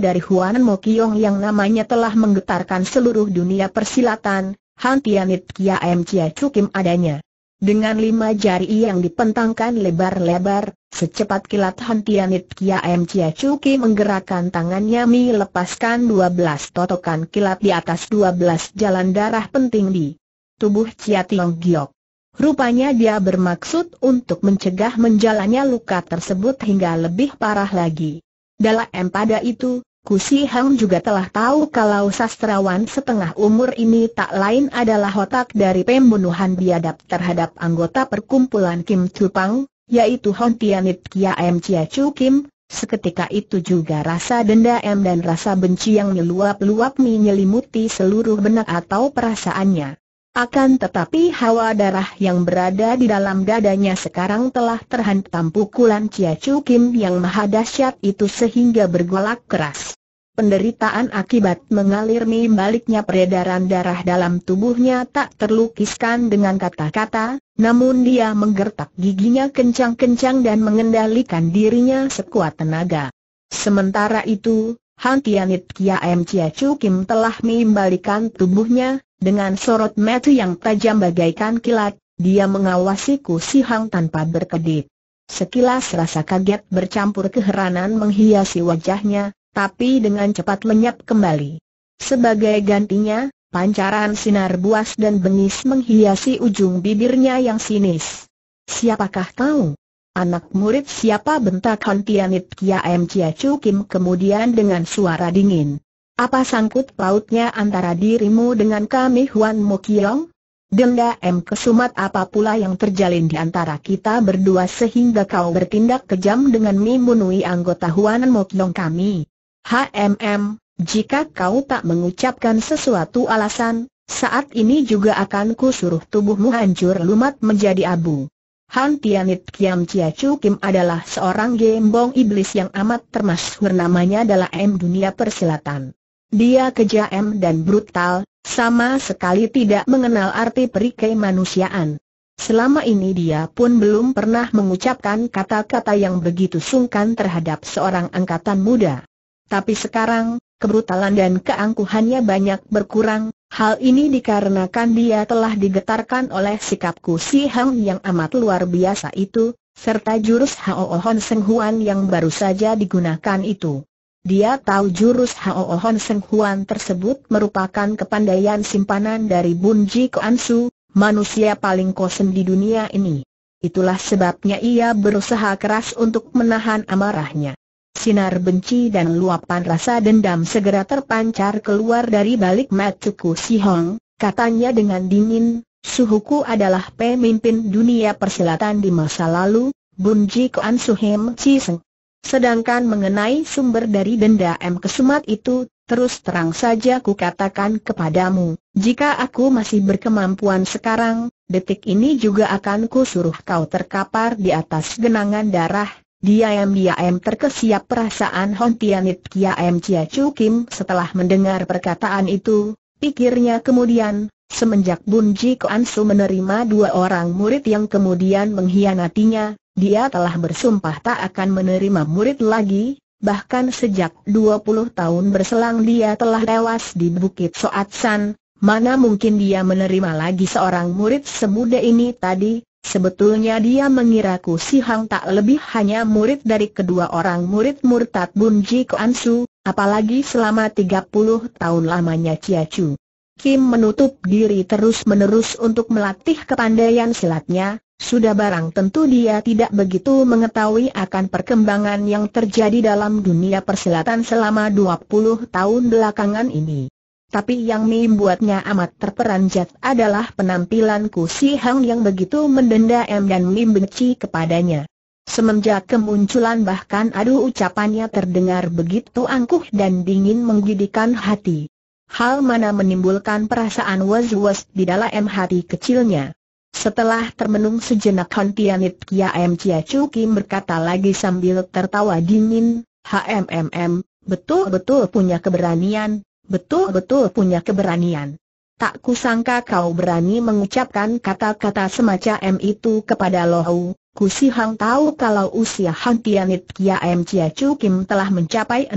dari Huan Mo Kiong yang namanya telah menggetarkan seluruh dunia persilatan, Han Tianit Kia M Chia Chu Kim adanya. Dengan lima jari yang dipentangkan lebar-lebar, secepat kilat Han Tianit Kia M Chia Chu Kim menggerakkan tangannya Mi lepaskan 12 totokan kilat di atas 12 jalan darah penting di tubuh Chia Tiong Giok. Rupanya dia bermaksud untuk mencegah menjalannya luka tersebut hingga lebih parah lagi. Dalam pada itu, Kusi Hang juga telah tahu kalau sastrawan setengah umur ini tak lain adalah otak dari pembunuhan biadab terhadap anggota perkumpulan Kim Tupang, yaitu Hon Tianit Kia M Chia Chu Kim, seketika itu juga rasa denda M dan rasa benci yang meluap-luap menyelimuti seluruh benak atau perasaannya. Akan tetapi hawa darah yang berada di dalam dadanya sekarang telah terhantam pukulan Chia Chu Kim yang maha dahsyat itu sehingga bergolak keras. Penderitaan akibat mengalir baliknya peredaran darah dalam tubuhnya tak terlukiskan dengan kata-kata, namun dia menggertak giginya kencang-kencang dan mengendalikan dirinya sekuat tenaga. Sementara itu, Han Tianit Kia M Chia Chu Kim telah membalikan tubuhnya, dengan sorot mata yang tajam bagaikan kilat, dia mengawasiku si Hang tanpa berkedip. Sekilas rasa kaget bercampur keheranan menghiasi wajahnya, tapi dengan cepat lenyap kembali. Sebagai gantinya, pancaran sinar buas dan bengis menghiasi ujung bibirnya yang sinis. Siapakah kau? Anak murid siapa bentak Hantianit Kia M Chia Chu Kim kemudian dengan suara dingin. Apa sangkut pautnya antara dirimu dengan kami Huan Kiong? Denda M kesumat apa pula yang terjalin di antara kita berdua sehingga kau bertindak kejam dengan membunuh anggota Huan Mokyong kami? HMM, jika kau tak mengucapkan sesuatu alasan, saat ini juga akan ku suruh tubuhmu hancur lumat menjadi abu. Han Tianit Kiam Chia Chu Kim adalah seorang gembong iblis yang amat termasyhur namanya adalah M dunia persilatan. Dia kejam dan brutal, sama sekali tidak mengenal arti perikai manusiaan. Selama ini dia pun belum pernah mengucapkan kata-kata yang begitu sungkan terhadap seorang angkatan muda. Tapi sekarang, kebrutalan dan keangkuhannya banyak berkurang, hal ini dikarenakan dia telah digetarkan oleh sikap Si Hang yang amat luar biasa itu, serta jurus Hao Hon Seng Huan yang baru saja digunakan itu. Dia tahu jurus Hao Hon Seng Huan tersebut merupakan kepandaian simpanan dari Bunji Koansu, manusia paling kosen di dunia ini. Itulah sebabnya ia berusaha keras untuk menahan amarahnya. Sinar benci dan luapan rasa dendam segera terpancar keluar dari balik Matsuku Si Hong, katanya dengan dingin, Suhuku adalah pemimpin dunia persilatan di masa lalu, Bunji Koan Hem Chi Seng. Sedangkan mengenai sumber dari denda M. Kesumat itu, terus terang saja ku katakan kepadamu, jika aku masih berkemampuan sekarang, detik ini juga akan ku suruh kau terkapar di atas genangan darah. Dia Dia M terkesiap perasaan Hon Tianit M Chia Chu Kim setelah mendengar perkataan itu, pikirnya kemudian, semenjak Bun Ji Kuan Su menerima dua orang murid yang kemudian mengkhianatinya, dia telah bersumpah tak akan menerima murid lagi, bahkan sejak 20 tahun berselang dia telah tewas di Bukit Soat San, mana mungkin dia menerima lagi seorang murid semuda ini tadi, Sebetulnya dia mengira Ku Si Hang tak lebih hanya murid dari kedua orang murid murtad Bun Ji Kuan apalagi selama 30 tahun lamanya Ciacu. Chu. Kim menutup diri terus-menerus untuk melatih kepandaian silatnya, sudah barang tentu dia tidak begitu mengetahui akan perkembangan yang terjadi dalam dunia persilatan selama 20 tahun belakangan ini. Tapi yang membuatnya amat terperanjat adalah penampilan Kusi Hang yang begitu mendenda M dan membenci kepadanya. Semenjak kemunculan bahkan aduh ucapannya terdengar begitu angkuh dan dingin menggidikan hati. Hal mana menimbulkan perasaan was-was di dalam hati kecilnya. Setelah termenung sejenak Hon Tianit M Chia Chu Kim berkata lagi sambil tertawa dingin, HMMM, betul-betul punya keberanian, betul-betul punya keberanian. Tak kusangka kau berani mengucapkan kata-kata semacam itu kepada Lohau, Kusi Hang tahu kalau usia Hon Tianit M Chia Chu Kim telah mencapai 60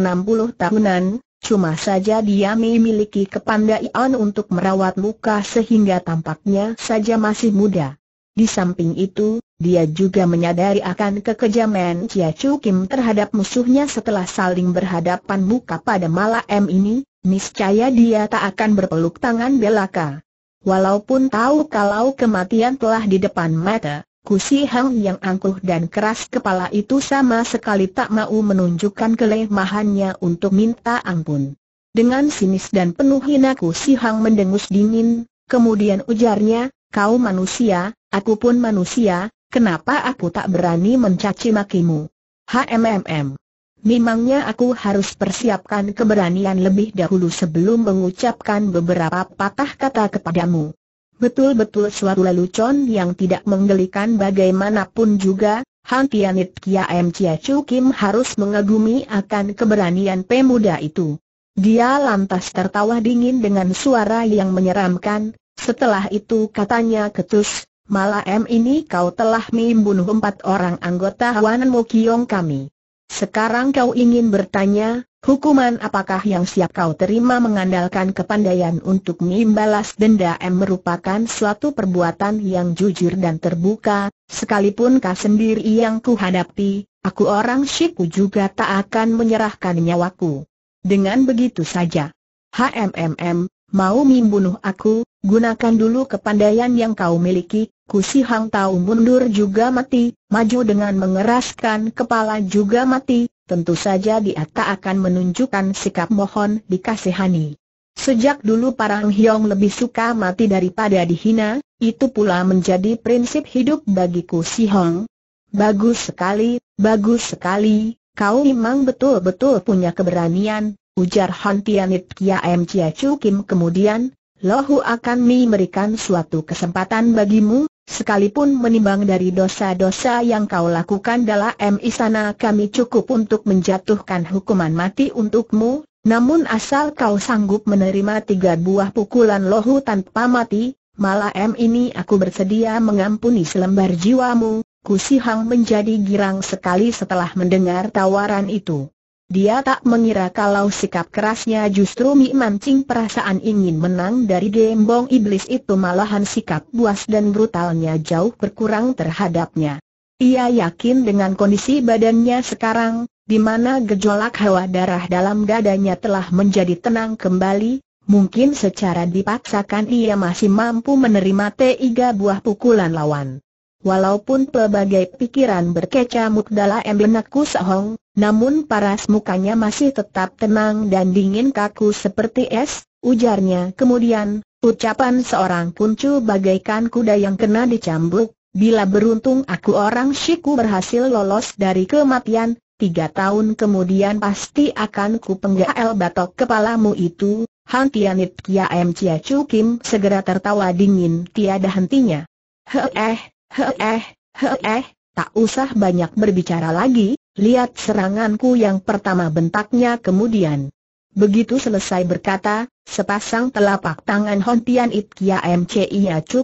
tahunan, Cuma saja dia memiliki kepandaian untuk merawat luka sehingga tampaknya saja masih muda. Di samping itu, dia juga menyadari akan kekejaman Chia Chu Kim terhadap musuhnya setelah saling berhadapan muka pada malam ini, niscaya dia tak akan berpeluk tangan belaka. Walaupun tahu kalau kematian telah di depan mata, Kusi Hang yang angkuh dan keras kepala itu sama sekali tak mau menunjukkan kelemahannya untuk minta ampun. Dengan sinis dan penuh hina Kusi Hang mendengus dingin, kemudian ujarnya, kau manusia, aku pun manusia, kenapa aku tak berani mencaci makimu? HMMM. Memangnya aku harus persiapkan keberanian lebih dahulu sebelum mengucapkan beberapa patah kata kepadamu. Betul-betul suatu lelucon yang tidak menggelikan bagaimanapun juga, Han Tianit M, Chia Chu Kim harus mengagumi akan keberanian pemuda itu. Dia lantas tertawa dingin dengan suara yang menyeramkan, setelah itu katanya ketus, malah M ini kau telah membunuh empat orang anggota Wan Mokiong kami. Sekarang kau ingin bertanya, Hukuman apakah yang siap kau terima mengandalkan kepandaian untuk membalas denda M merupakan suatu perbuatan yang jujur dan terbuka, sekalipun kau sendiri yang kuhadapi, aku orang shiku juga tak akan menyerahkan nyawaku. Dengan begitu saja. HMMM, mau membunuh aku, gunakan dulu kepandaian yang kau miliki, Kusi Hang Tau mundur juga mati, maju dengan mengeraskan kepala juga mati, tentu saja dia tak akan menunjukkan sikap mohon dikasihani. Sejak dulu Parang Hyong lebih suka mati daripada dihina, itu pula menjadi prinsip hidup bagiku Si Hong. Bagus sekali, bagus sekali, kau memang betul-betul punya keberanian, ujar Han Tianit Kia M Chia Chu Kim kemudian, Lohu akan memberikan suatu kesempatan bagimu, Sekalipun menimbang dari dosa-dosa yang kau lakukan dalam istana kami cukup untuk menjatuhkan hukuman mati untukmu, namun asal kau sanggup menerima tiga buah pukulan lohu tanpa mati, malam ini aku bersedia mengampuni selembar jiwamu, Kusihang menjadi girang sekali setelah mendengar tawaran itu. Dia tak mengira kalau sikap kerasnya justru memancing perasaan ingin menang dari gembong iblis itu malahan sikap buas dan brutalnya jauh berkurang terhadapnya. Ia yakin dengan kondisi badannya sekarang, di mana gejolak hawa darah dalam dadanya telah menjadi tenang kembali, Mungkin secara dipaksakan ia masih mampu menerima tiga buah pukulan lawan. Walaupun pelbagai pikiran berkecamuk dalam benak Kusahong, namun paras mukanya masih tetap tenang dan dingin kaku seperti es, ujarnya kemudian, ucapan seorang kuncu bagaikan kuda yang kena dicambuk, bila beruntung aku orang Shiku berhasil lolos dari kematian, tiga tahun kemudian pasti akan ku penggal batok kepalamu itu, Han Tianit Kia M Chia Chu Kim segera tertawa dingin tiada hentinya. Heh, Heeh, heeh, tak usah banyak berbicara lagi, lihat seranganku yang pertama bentaknya kemudian. Begitu selesai berkata, sepasang telapak tangan Hon Tian It Kia Mcia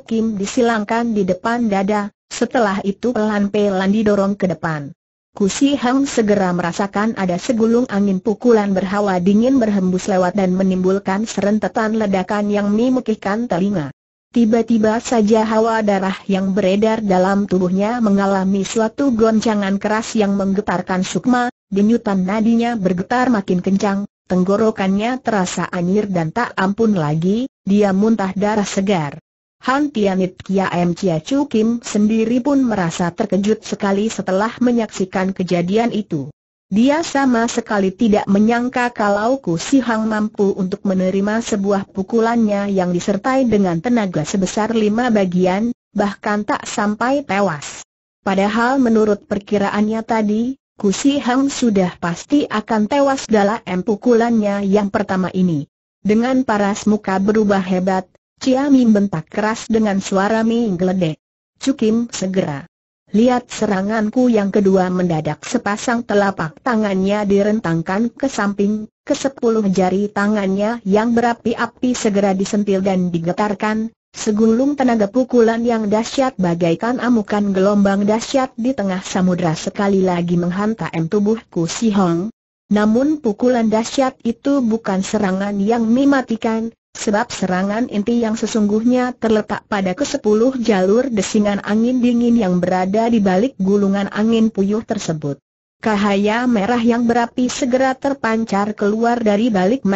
Kim disilangkan di depan dada, setelah itu pelan-pelan didorong ke depan. Kusi Hang segera merasakan ada segulung angin pukulan berhawa dingin berhembus lewat dan menimbulkan serentetan ledakan yang memekihkan telinga. Tiba-tiba saja hawa darah yang beredar dalam tubuhnya mengalami suatu goncangan keras yang menggetarkan sukma, denyutan nadinya bergetar makin kencang, tenggorokannya terasa anyir dan tak ampun lagi, dia muntah darah segar. Han Tianit Kia M Chia Chu Kim sendiri pun merasa terkejut sekali setelah menyaksikan kejadian itu. Dia sama sekali tidak menyangka kalau Ku Si Hang mampu untuk menerima sebuah pukulannya yang disertai dengan tenaga sebesar lima bagian, bahkan tak sampai tewas. Padahal menurut perkiraannya tadi, Ku Si Hang sudah pasti akan tewas dalam pukulannya yang pertama ini. Dengan paras muka berubah hebat, Chia Ming bentak keras dengan suara geledek. Cukim segera. Lihat seranganku yang kedua mendadak sepasang telapak tangannya direntangkan ke samping, ke sepuluh jari tangannya yang berapi-api segera disentil dan digetarkan, segulung tenaga pukulan yang dahsyat bagaikan amukan gelombang dahsyat di tengah samudra sekali lagi menghantam tubuhku si Hong. Namun pukulan dahsyat itu bukan serangan yang mematikan, Sebab serangan inti yang sesungguhnya terletak pada kesepuluh jalur desingan angin dingin yang berada di balik gulungan angin puyuh tersebut. Cahaya merah yang berapi segera terpancar keluar dari balik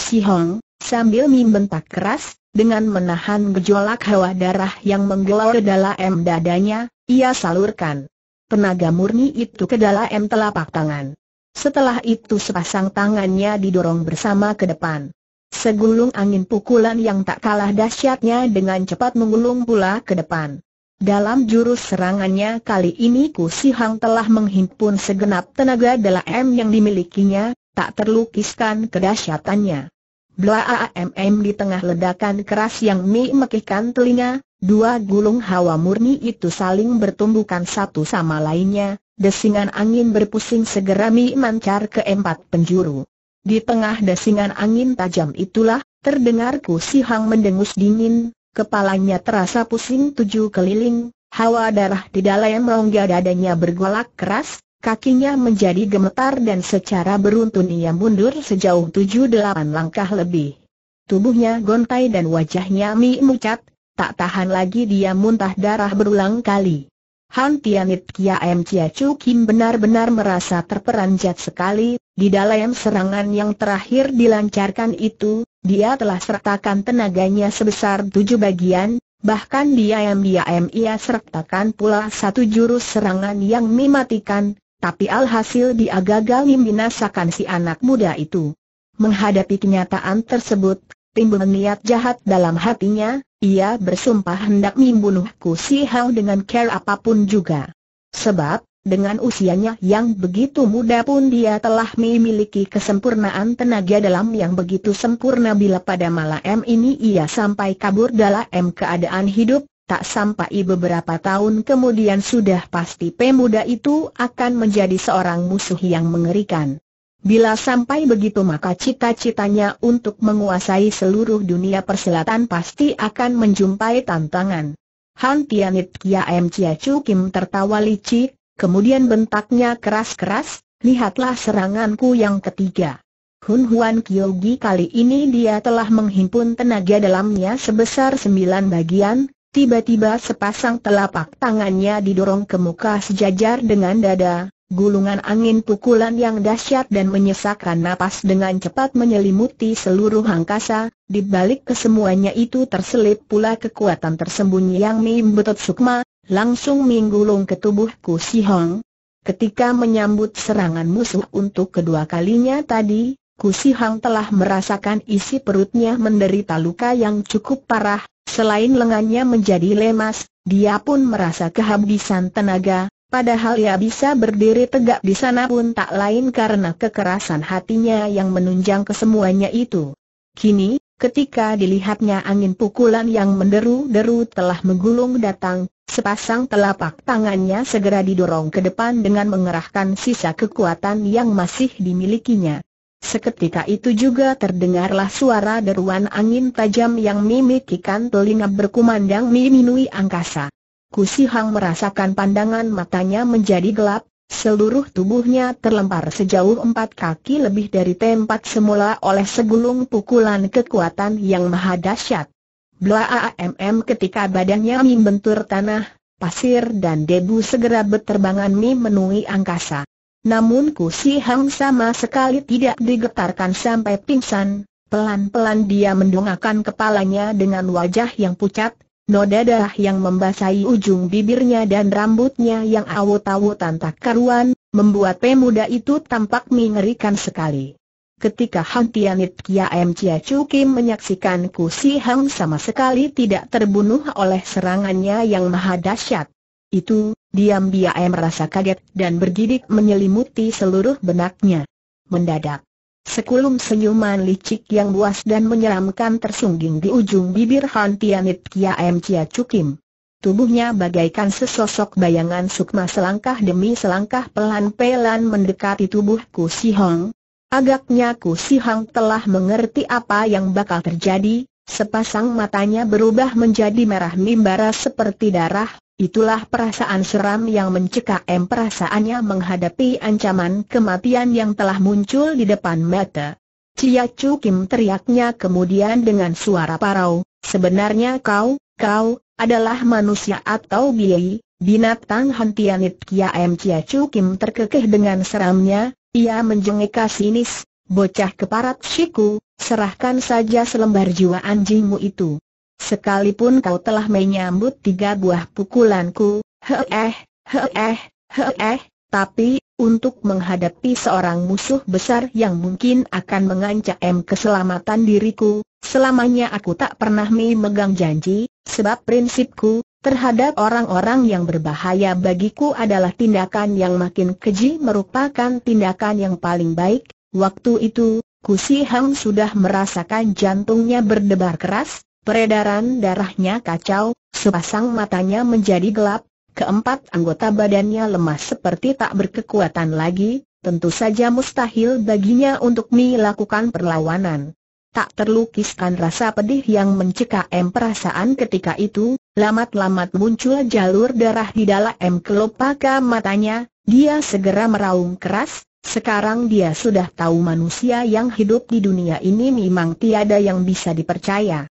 si Hong, sambil membentak keras, dengan menahan gejolak hawa darah yang menggelor ke dalam dadanya, ia salurkan. Tenaga murni itu ke dalam telapak tangan. Setelah itu sepasang tangannya didorong bersama ke depan. Segulung angin pukulan yang tak kalah dahsyatnya dengan cepat menggulung pula ke depan. Dalam jurus serangannya kali ini Ku Si Hang telah menghimpun segenap tenaga dalam yang dimilikinya, tak terlukiskan kedahsyatannya. AMM di tengah ledakan keras yang memekihkan telinga, dua gulung hawa murni itu saling bertumbukan satu sama lainnya, desingan angin berpusing segera memancar ke empat penjuru. Di tengah desingan angin tajam itulah, terdengar Si Hang mendengus dingin, kepalanya terasa pusing tujuh keliling, hawa darah di dalam rongga dadanya bergolak keras, kakinya menjadi gemetar dan secara beruntun ia mundur sejauh tujuh delapan langkah lebih. Tubuhnya gontai dan wajahnya mie mucat, tak tahan lagi dia muntah darah berulang kali. Han Tianit Kia M Chia Chu Kim benar-benar merasa terperanjat sekali, di dalam serangan yang terakhir dilancarkan itu, dia telah sertakan tenaganya sebesar tujuh bagian, bahkan diam-diam ia sertakan pula satu jurus serangan yang mematikan, tapi alhasil dia gagal membinasakan si anak muda itu. Menghadapi kenyataan tersebut, timbul niat jahat dalam hatinya, ia bersumpah hendak membunuhku si Hao dengan care apapun juga. Sebab, dengan usianya yang begitu muda pun dia telah memiliki kesempurnaan tenaga dalam yang begitu sempurna bila pada malam ini ia sampai kabur dalam keadaan hidup, tak sampai beberapa tahun kemudian sudah pasti pemuda itu akan menjadi seorang musuh yang mengerikan. Bila sampai begitu maka cita-citanya untuk menguasai seluruh dunia persilatan pasti akan menjumpai tantangan. Han Tianit Kia M Chia Chu Kim tertawa licik, Kemudian bentaknya keras-keras, lihatlah seranganku yang ketiga. Hun Huan Kyogi kali ini dia telah menghimpun tenaga dalamnya sebesar sembilan bagian, tiba-tiba sepasang telapak tangannya didorong ke muka sejajar dengan dada, Gulungan angin pukulan yang dahsyat dan menyesakkan napas dengan cepat menyelimuti seluruh angkasa, di balik kesemuanya itu terselip pula kekuatan tersembunyi yang membetot sukma, Langsung minggulung ke tubuhku si Hong. Ketika menyambut serangan musuh untuk kedua kalinya tadi, Si Hang telah merasakan isi perutnya menderita luka yang cukup parah, selain lengannya menjadi lemas, dia pun merasa kehabisan tenaga, padahal ia bisa berdiri tegak di sana pun tak lain karena kekerasan hatinya yang menunjang kesemuanya itu. Kini, Ketika dilihatnya angin pukulan yang menderu-deru telah menggulung datang, sepasang telapak tangannya segera didorong ke depan dengan mengerahkan sisa kekuatan yang masih dimilikinya. Seketika itu juga terdengarlah suara deruan angin tajam yang mimikikan telinga berkumandang miminui angkasa. Kusihang merasakan pandangan matanya menjadi gelap, Seluruh tubuhnya terlempar sejauh empat kaki lebih dari tempat semula oleh segulung pukulan kekuatan yang maha dahsyat. AAMM ketika badannya membentur tanah, pasir dan debu segera beterbangan menui angkasa. Namun Kusi Hang sama sekali tidak digetarkan sampai pingsan, pelan-pelan dia mendongakkan kepalanya dengan wajah yang pucat, Noda darah yang membasahi ujung bibirnya dan rambutnya yang awut-awutan tak karuan, membuat pemuda itu tampak mengerikan sekali. Ketika Hang Tianit M Chia Chu Kim menyaksikan Ku Si Hang sama sekali tidak terbunuh oleh serangannya yang maha dahsyat. Itu, diam dia merasa kaget dan bergidik menyelimuti seluruh benaknya. Mendadak, Sekulum senyuman licik yang buas dan menyeramkan tersungging di ujung bibir Han Tianit M Chia Cukim. Tubuhnya bagaikan sesosok bayangan sukma selangkah demi selangkah pelan-pelan mendekati tubuh Ku Si Hong. Agaknya Ku Si Hong telah mengerti apa yang bakal terjadi, sepasang matanya berubah menjadi merah mimbara seperti darah, Itulah perasaan seram yang mencekak mencekam perasaannya menghadapi ancaman kematian yang telah muncul di depan mata. Cia Chu Kim teriaknya kemudian dengan suara parau, sebenarnya kau, kau, adalah manusia atau biayi, binatang hantianit M Cia Chu Kim terkekeh dengan seramnya, ia menjengika sinis, bocah keparat siku, serahkan saja selembar jiwa anjingmu itu. Sekalipun kau telah menyambut tiga buah pukulanku, heeh, heeh, heeh, tapi, untuk menghadapi seorang musuh besar yang mungkin akan mengancam keselamatan diriku, selamanya aku tak pernah memegang janji, sebab prinsipku, terhadap orang-orang yang berbahaya bagiku adalah tindakan yang makin keji merupakan tindakan yang paling baik, waktu itu, Kusi Hang sudah merasakan jantungnya berdebar keras, Peredaran darahnya kacau, sepasang matanya menjadi gelap, keempat anggota badannya lemah seperti tak berkekuatan lagi, tentu saja mustahil baginya untuk melakukan perlawanan. Tak terlukiskan rasa pedih yang mencekam perasaan ketika itu, lamat-lamat muncul jalur darah di dalam kelopaka matanya, dia segera meraung keras, sekarang dia sudah tahu manusia yang hidup di dunia ini memang tiada yang bisa dipercaya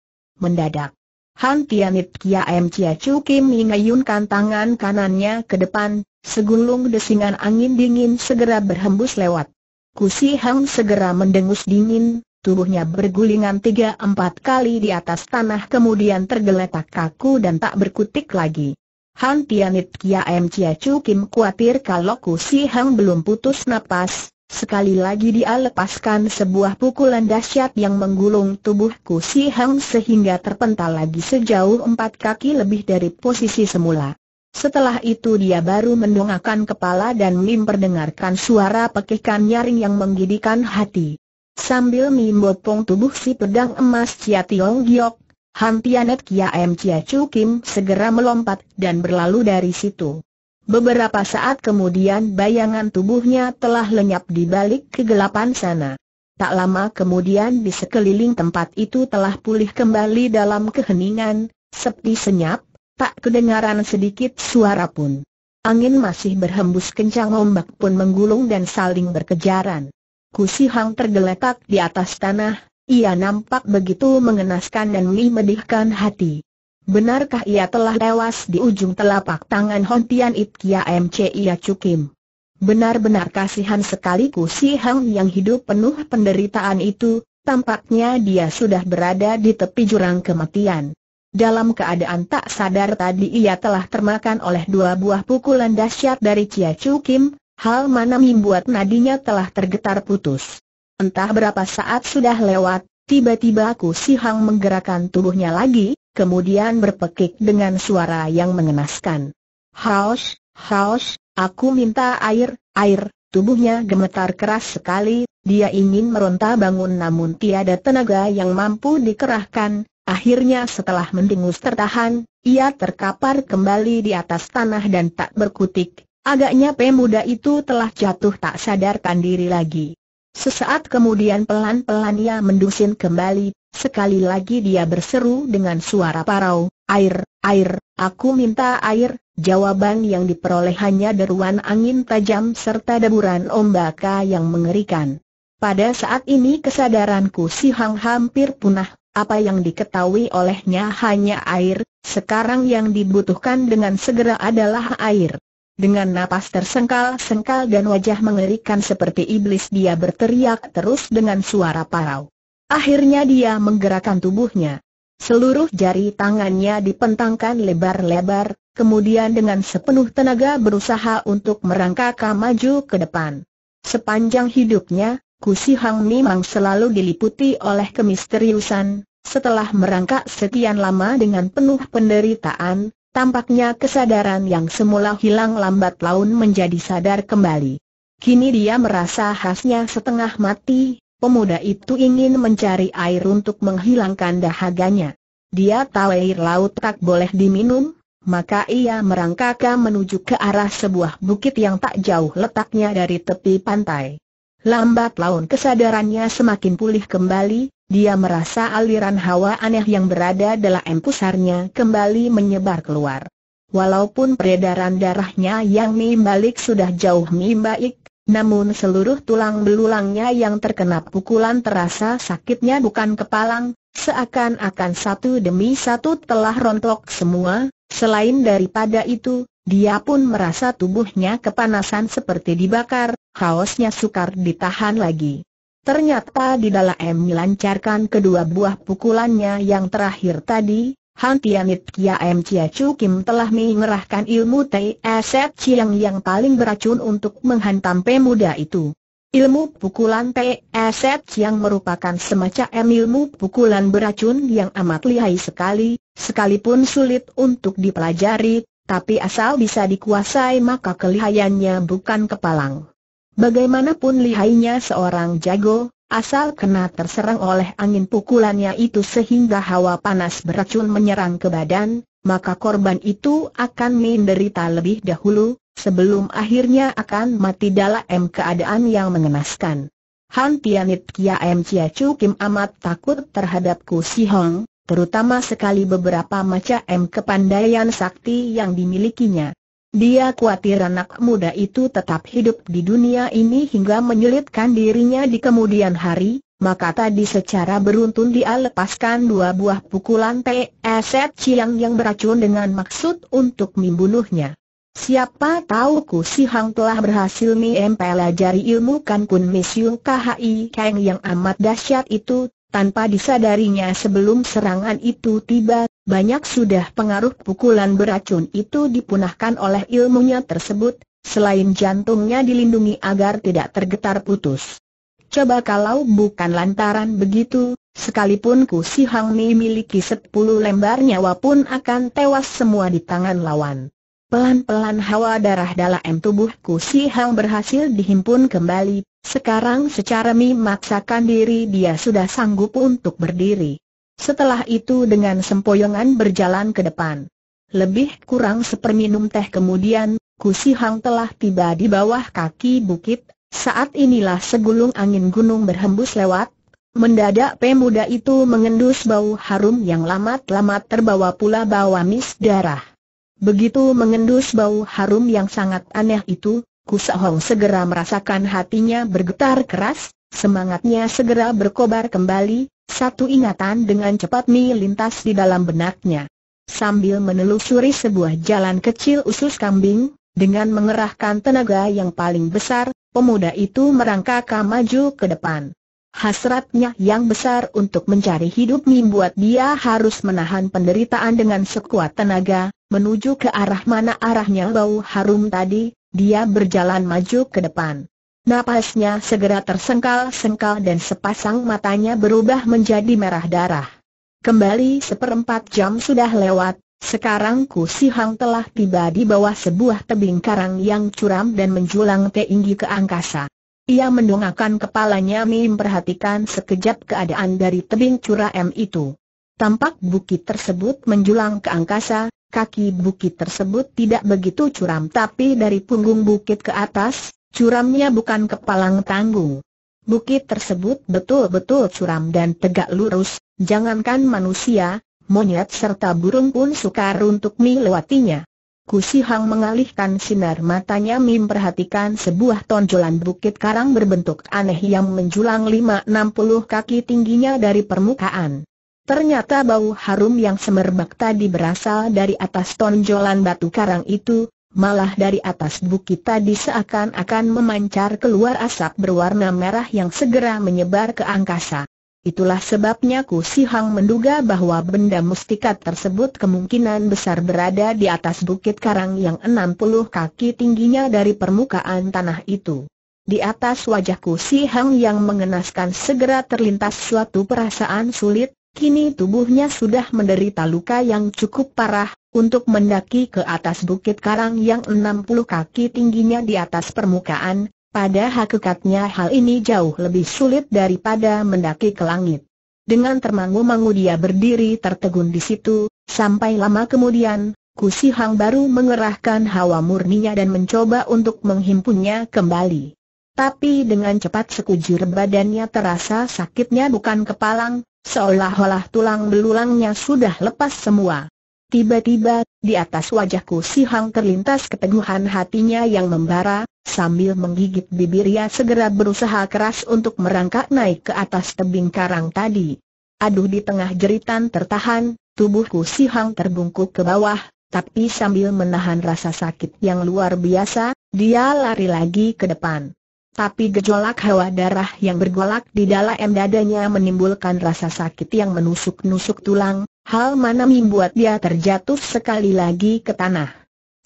mendadak. Han Tianit M. Chia Chu Kim mengayunkan tangan kanannya ke depan, segulung desingan angin dingin segera berhembus lewat. Kusi Hang segera mendengus dingin, tubuhnya bergulingan tiga empat kali di atas tanah kemudian tergeletak kaku dan tak berkutik lagi. Han Tianit M. Chia Chu Kim khawatir kalau Kusi Hang belum putus napas, Sekali lagi dia lepaskan sebuah pukulan dahsyat yang menggulung tubuhku si Hang sehingga terpental lagi sejauh empat kaki lebih dari posisi semula. Setelah itu dia baru mendongakkan kepala dan Mim perdengarkan suara pekikan nyaring yang menggidikan hati. Sambil Mim bopong tubuh si pedang emas Chia Tiong Giok, Han Tianet Kia M Chia Chu Kim segera melompat dan berlalu dari situ. Beberapa saat kemudian bayangan tubuhnya telah lenyap di balik kegelapan sana. Tak lama kemudian di sekeliling tempat itu telah pulih kembali dalam keheningan, sepi senyap, tak kedengaran sedikit suara pun. Angin masih berhembus kencang ombak pun menggulung dan saling berkejaran. Kusi Hang tergeletak di atas tanah, ia nampak begitu mengenaskan dan menyedihkan hati. Benarkah ia telah tewas di ujung telapak tangan Hon Tian It Kia M C Chu Kim? Benar-benar kasihan sekali Ku Si Hang yang hidup penuh penderitaan itu, tampaknya dia sudah berada di tepi jurang kematian. Dalam keadaan tak sadar tadi ia telah termakan oleh dua buah pukulan dahsyat dari Chia Chu Kim, hal mana membuat nadinya telah tergetar putus. Entah berapa saat sudah lewat, Tiba-tiba aku Si Hang menggerakkan tubuhnya lagi, kemudian berpekik dengan suara yang mengenaskan. Haus, haus, aku minta air, air, tubuhnya gemetar keras sekali, dia ingin meronta bangun namun tiada tenaga yang mampu dikerahkan, akhirnya setelah mendengus tertahan, ia terkapar kembali di atas tanah dan tak berkutik, agaknya pemuda itu telah jatuh tak sadarkan diri lagi. Sesaat kemudian pelan-pelan ia mendusin kembali, sekali lagi dia berseru dengan suara parau, air, air, aku minta air, jawaban yang diperoleh hanya deruan angin tajam serta deburan ombaka yang mengerikan. Pada saat ini kesadaranku si Hang hampir punah, apa yang diketahui olehnya hanya air, sekarang yang dibutuhkan dengan segera adalah air. Dengan napas tersengkal-sengkal dan wajah mengerikan seperti iblis dia berteriak terus dengan suara parau. Akhirnya dia menggerakkan tubuhnya. Seluruh jari tangannya dipentangkan lebar-lebar, kemudian dengan sepenuh tenaga berusaha untuk merangkak maju ke depan. Sepanjang hidupnya, Kusi Hang memang selalu diliputi oleh kemisteriusan, setelah merangkak sekian lama dengan penuh penderitaan, Tampaknya kesadaran yang semula hilang lambat laun menjadi sadar kembali. Kini dia merasa khasnya setengah mati, pemuda itu ingin mencari air untuk menghilangkan dahaganya. Dia tahu air laut tak boleh diminum, maka ia merangkaka menuju ke arah sebuah bukit yang tak jauh letaknya dari tepi pantai. Lambat laun kesadarannya semakin pulih kembali, dia merasa aliran hawa aneh yang berada dalam empusarnya kembali menyebar keluar. Walaupun peredaran darahnya yang mimbalik sudah jauh mimbaik, namun seluruh tulang belulangnya yang terkena pukulan terasa sakitnya bukan kepalang, seakan-akan satu demi satu telah rontok semua, selain daripada itu, dia pun merasa tubuhnya kepanasan seperti dibakar, hausnya sukar ditahan lagi. Ternyata di dalam M melancarkan kedua buah pukulannya yang terakhir tadi, Han Tianit Kia M Chia Chu Kim telah mengerahkan ilmu T.S.F. Chiang yang yang paling beracun untuk menghantam pemuda itu. Ilmu pukulan T.S.F. yang merupakan semacam ilmu pukulan beracun yang amat lihai sekali, sekalipun sulit untuk dipelajari, tapi asal bisa dikuasai maka kelihayannya bukan kepalang. Bagaimanapun lihainya seorang jago, asal kena terserang oleh angin pukulannya itu sehingga hawa panas beracun menyerang ke badan, maka korban itu akan menderita lebih dahulu, sebelum akhirnya akan mati dalam keadaan yang mengenaskan. Han Tianit Kia M Chia Chu Kim amat takut terhadap Ku Si Hong, terutama sekali beberapa macam kepandaian sakti yang dimilikinya. Dia khawatir anak muda itu tetap hidup di dunia ini hingga menyulitkan dirinya di kemudian hari, maka tadi secara beruntun dia lepaskan dua buah pukulan T.S.E. Chiang yang beracun dengan maksud untuk membunuhnya. Siapa tahu Ku Si Hang telah berhasil mempelajari ilmu Kan Kun Misyung KHI Kang yang amat dahsyat itu, tanpa disadarinya sebelum serangan itu tiba, banyak sudah pengaruh pukulan beracun itu dipunahkan oleh ilmunya tersebut, selain jantungnya dilindungi agar tidak tergetar putus. Coba kalau bukan lantaran begitu, sekalipun Ku Si Hang Mi miliki sepuluh lembar nyawa pun akan tewas semua di tangan lawan. Pelan-pelan hawa darah dalam tubuhku si Hang berhasil dihimpun kembali, sekarang secara memaksakan diri dia sudah sanggup untuk berdiri. Setelah itu dengan sempoyongan berjalan ke depan. Lebih kurang seperminum teh kemudian, Kusi Hang telah tiba di bawah kaki bukit, saat inilah segulung angin gunung berhembus lewat, Mendadak pemuda itu mengendus bau harum yang lamat-lamat terbawa pula bawa mis darah. Begitu mengendus bau harum yang sangat aneh itu, Kusahong segera merasakan hatinya bergetar keras, semangatnya segera berkobar kembali, satu ingatan dengan cepat melintas di dalam benaknya. Sambil menelusuri sebuah jalan kecil usus kambing, dengan mengerahkan tenaga yang paling besar, pemuda itu merangkak maju ke depan. Hasratnya yang besar untuk mencari hidup membuat dia harus menahan penderitaan dengan sekuat tenaga, menuju ke arah mana arahnya bau harum tadi, dia berjalan maju ke depan. Napasnya segera tersengkal-sengkal dan sepasang matanya berubah menjadi merah darah. Kembali seperempat jam sudah lewat, sekarang Ku Si telah tiba di bawah sebuah tebing karang yang curam dan menjulang tinggi ke angkasa. Ia mendongakkan kepalanya memperhatikan sekejap keadaan dari tebing curam itu. Tampak bukit tersebut menjulang ke angkasa, kaki bukit tersebut tidak begitu curam tapi dari punggung bukit ke atas, curamnya bukan kepalang tanggung. Bukit tersebut betul-betul curam dan tegak lurus, jangankan manusia, monyet serta burung pun sukar untuk melewatinya. Kusi Hang mengalihkan sinar matanya memperhatikan sebuah tonjolan bukit karang berbentuk aneh yang menjulang 5-60 kaki tingginya dari permukaan. Ternyata bau harum yang semerbak tadi berasal dari atas tonjolan batu karang itu, malah dari atas bukit tadi seakan-akan memancar keluar asap berwarna merah yang segera menyebar ke angkasa. Itulah sebabnya Ku Si Hang menduga bahwa benda mustika tersebut kemungkinan besar berada di atas bukit karang yang 60 kaki tingginya dari permukaan tanah itu. Di atas wajah Ku Si Hang yang mengenaskan segera terlintas suatu perasaan sulit, kini tubuhnya sudah menderita luka yang cukup parah, untuk mendaki ke atas bukit karang yang 60 kaki tingginya di atas permukaan, pada hakikatnya hal ini jauh lebih sulit daripada mendaki ke langit. Dengan termangu-mangu dia berdiri tertegun di situ, sampai lama kemudian, Kusi Hang baru mengerahkan hawa murninya dan mencoba untuk menghimpunnya kembali. Tapi dengan cepat sekujur badannya terasa sakitnya bukan kepalang, seolah-olah tulang belulangnya sudah lepas semua. Tiba-tiba, di atas wajahku si Hang terlintas keteguhan hatinya yang membara, sambil menggigit bibirnya segera berusaha keras untuk merangkak naik ke atas tebing karang tadi. Aduh di tengah jeritan tertahan, tubuhku si Hang terbungkuk ke bawah, tapi sambil menahan rasa sakit yang luar biasa, dia lari lagi ke depan. Tapi gejolak hawa darah yang bergolak di dalam dadanya menimbulkan rasa sakit yang menusuk-nusuk tulang, Hal mana membuat dia terjatuh sekali lagi ke tanah.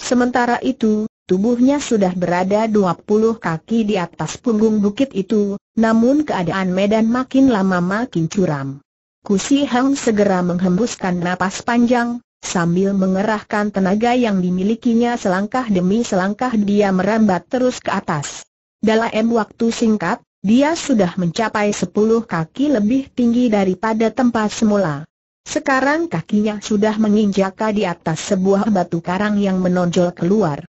Sementara itu, tubuhnya sudah berada 20 kaki di atas punggung bukit itu, namun keadaan medan makin lama makin curam. Kusi Hang segera menghembuskan napas panjang, Sambil mengerahkan tenaga yang dimilikinya selangkah demi selangkah dia merambat terus ke atas. Dalam waktu singkat, dia sudah mencapai 10 kaki lebih tinggi daripada tempat semula. Sekarang kakinya sudah menginjak di atas sebuah batu karang yang menonjol keluar.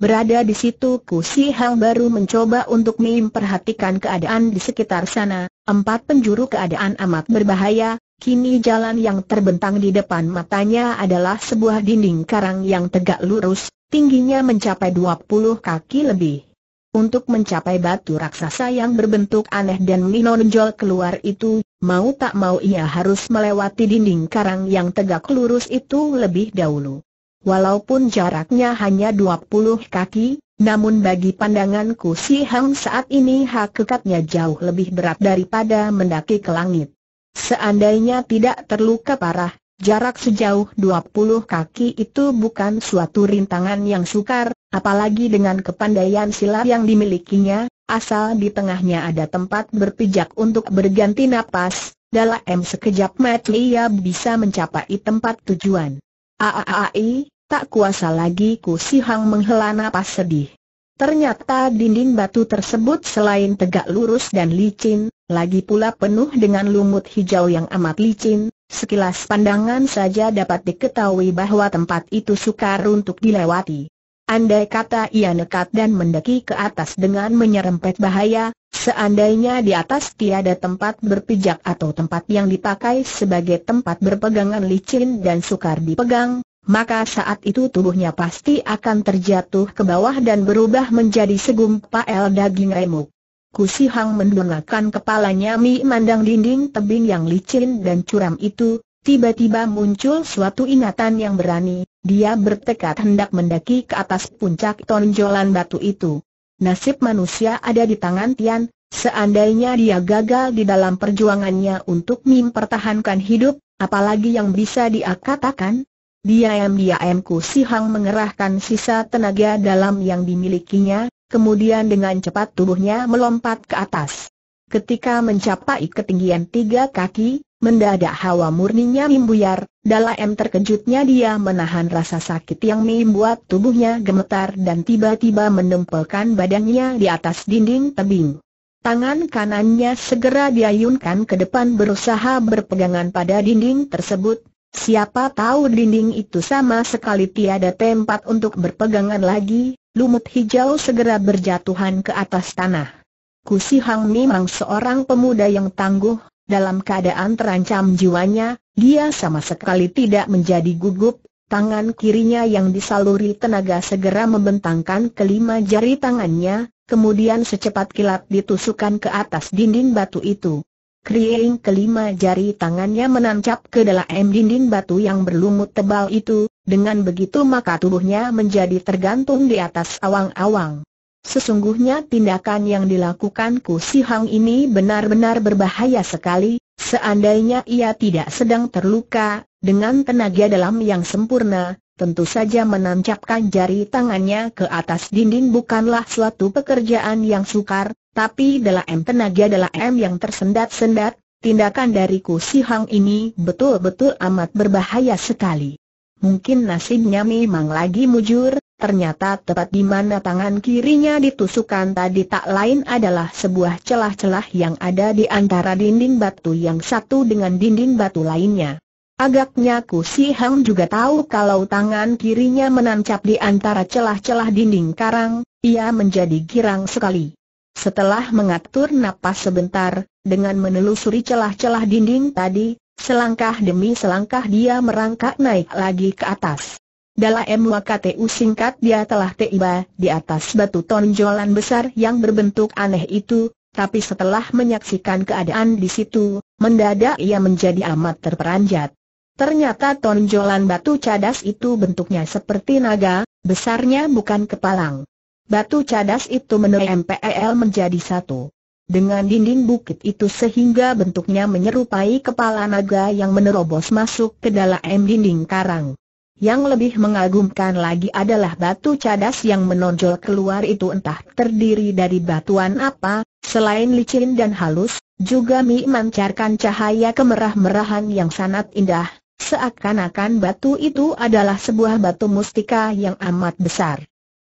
Berada di situ Kusi Hang baru mencoba untuk memperhatikan keadaan di sekitar sana, empat penjuru keadaan amat berbahaya, kini jalan yang terbentang di depan matanya adalah sebuah dinding karang yang tegak lurus, tingginya mencapai dua puluh kaki lebih. Untuk mencapai batu raksasa yang berbentuk aneh dan menonjol keluar itu, mau tak mau ia harus melewati dinding karang yang tegak lurus itu lebih dahulu. Walaupun jaraknya hanya 20 kaki, namun bagi pandanganku si Hang saat ini hakikatnya jauh lebih berat daripada mendaki ke langit. Seandainya tidak terluka parah, jarak sejauh 20 kaki itu bukan suatu rintangan yang sukar, Apalagi dengan kepandaian silat yang dimilikinya, asal di tengahnya ada tempat berpijak untuk berganti napas, dalam sekejap mata ia bisa mencapai tempat tujuan. Aaai, tak kuasa lagi ku sihang menghela napas sedih. Ternyata dinding batu tersebut selain tegak lurus dan licin, lagi pula penuh dengan lumut hijau yang amat licin, sekilas pandangan saja dapat diketahui bahwa tempat itu sukar untuk dilewati. Andai kata ia nekat dan mendaki ke atas dengan menyerempet bahaya, seandainya di atas tiada tempat berpijak atau tempat yang dipakai sebagai tempat berpegangan licin dan sukar dipegang, maka saat itu tubuhnya pasti akan terjatuh ke bawah dan berubah menjadi segumpal daging remuk. Kusihang Hang mendongakkan kepalanya mi mandang dinding tebing yang licin dan curam itu, Tiba-tiba muncul suatu ingatan yang berani, dia bertekad hendak mendaki ke atas puncak tonjolan batu itu. Nasib manusia ada di tangan Tian, seandainya dia gagal di dalam perjuangannya untuk mempertahankan hidup, apalagi yang bisa dia katakan? Diam-diam Ku Si Hang mengerahkan sisa tenaga dalam yang dimilikinya, kemudian dengan cepat tubuhnya melompat ke atas. Ketika mencapai ketinggian tiga kaki, Mendadak hawa murninya membuyar, dalam terkejutnya dia menahan rasa sakit yang membuat tubuhnya gemetar dan tiba-tiba menempelkan badannya di atas dinding tebing. Tangan kanannya segera diayunkan ke depan berusaha berpegangan pada dinding tersebut, siapa tahu dinding itu sama sekali tiada tempat untuk berpegangan lagi, lumut hijau segera berjatuhan ke atas tanah. Kusi Hang memang seorang pemuda yang tangguh, dalam keadaan terancam jiwanya, dia sama sekali tidak menjadi gugup, tangan kirinya yang disaluri tenaga segera membentangkan kelima jari tangannya, kemudian secepat kilat ditusukkan ke atas dinding batu itu. Kriing kelima jari tangannya menancap ke dalam dinding batu yang berlumut tebal itu, dengan begitu maka tubuhnya menjadi tergantung di atas awang-awang. Sesungguhnya tindakan yang dilakukan Ku Si Hang ini benar-benar berbahaya sekali, seandainya ia tidak sedang terluka, dengan tenaga dalam yang sempurna, tentu saja menancapkan jari tangannya ke atas dinding bukanlah suatu pekerjaan yang sukar, tapi dalam tenaga dalam yang tersendat-sendat, tindakan dari Ku Si Hang ini betul-betul amat berbahaya sekali. Mungkin nasibnya memang lagi mujur, ternyata tepat di mana tangan kirinya ditusukkan tadi tak lain adalah sebuah celah-celah yang ada di antara dinding batu yang satu dengan dinding batu lainnya. Agaknya Ku Si Hang juga tahu kalau tangan kirinya menancap di antara celah-celah dinding karang, ia menjadi girang sekali. Setelah mengatur napas sebentar, dengan menelusuri celah-celah dinding tadi, selangkah demi selangkah dia merangkak naik lagi ke atas. Dalam MWKTU singkat dia telah tiba di atas batu tonjolan besar yang berbentuk aneh itu, tapi setelah menyaksikan keadaan di situ, mendadak ia menjadi amat terperanjat. Ternyata tonjolan batu cadas itu bentuknya seperti naga, besarnya bukan kepalang. Batu cadas itu MPEL menjadi satu dengan dinding bukit itu sehingga bentuknya menyerupai kepala naga yang menerobos masuk ke dalam dinding karang. Yang lebih mengagumkan lagi adalah batu cadas yang menonjol keluar itu entah terdiri dari batuan apa, selain licin dan halus, juga memancarkan cahaya kemerah-merahan yang sangat indah, seakan-akan batu itu adalah sebuah batu mustika yang amat besar.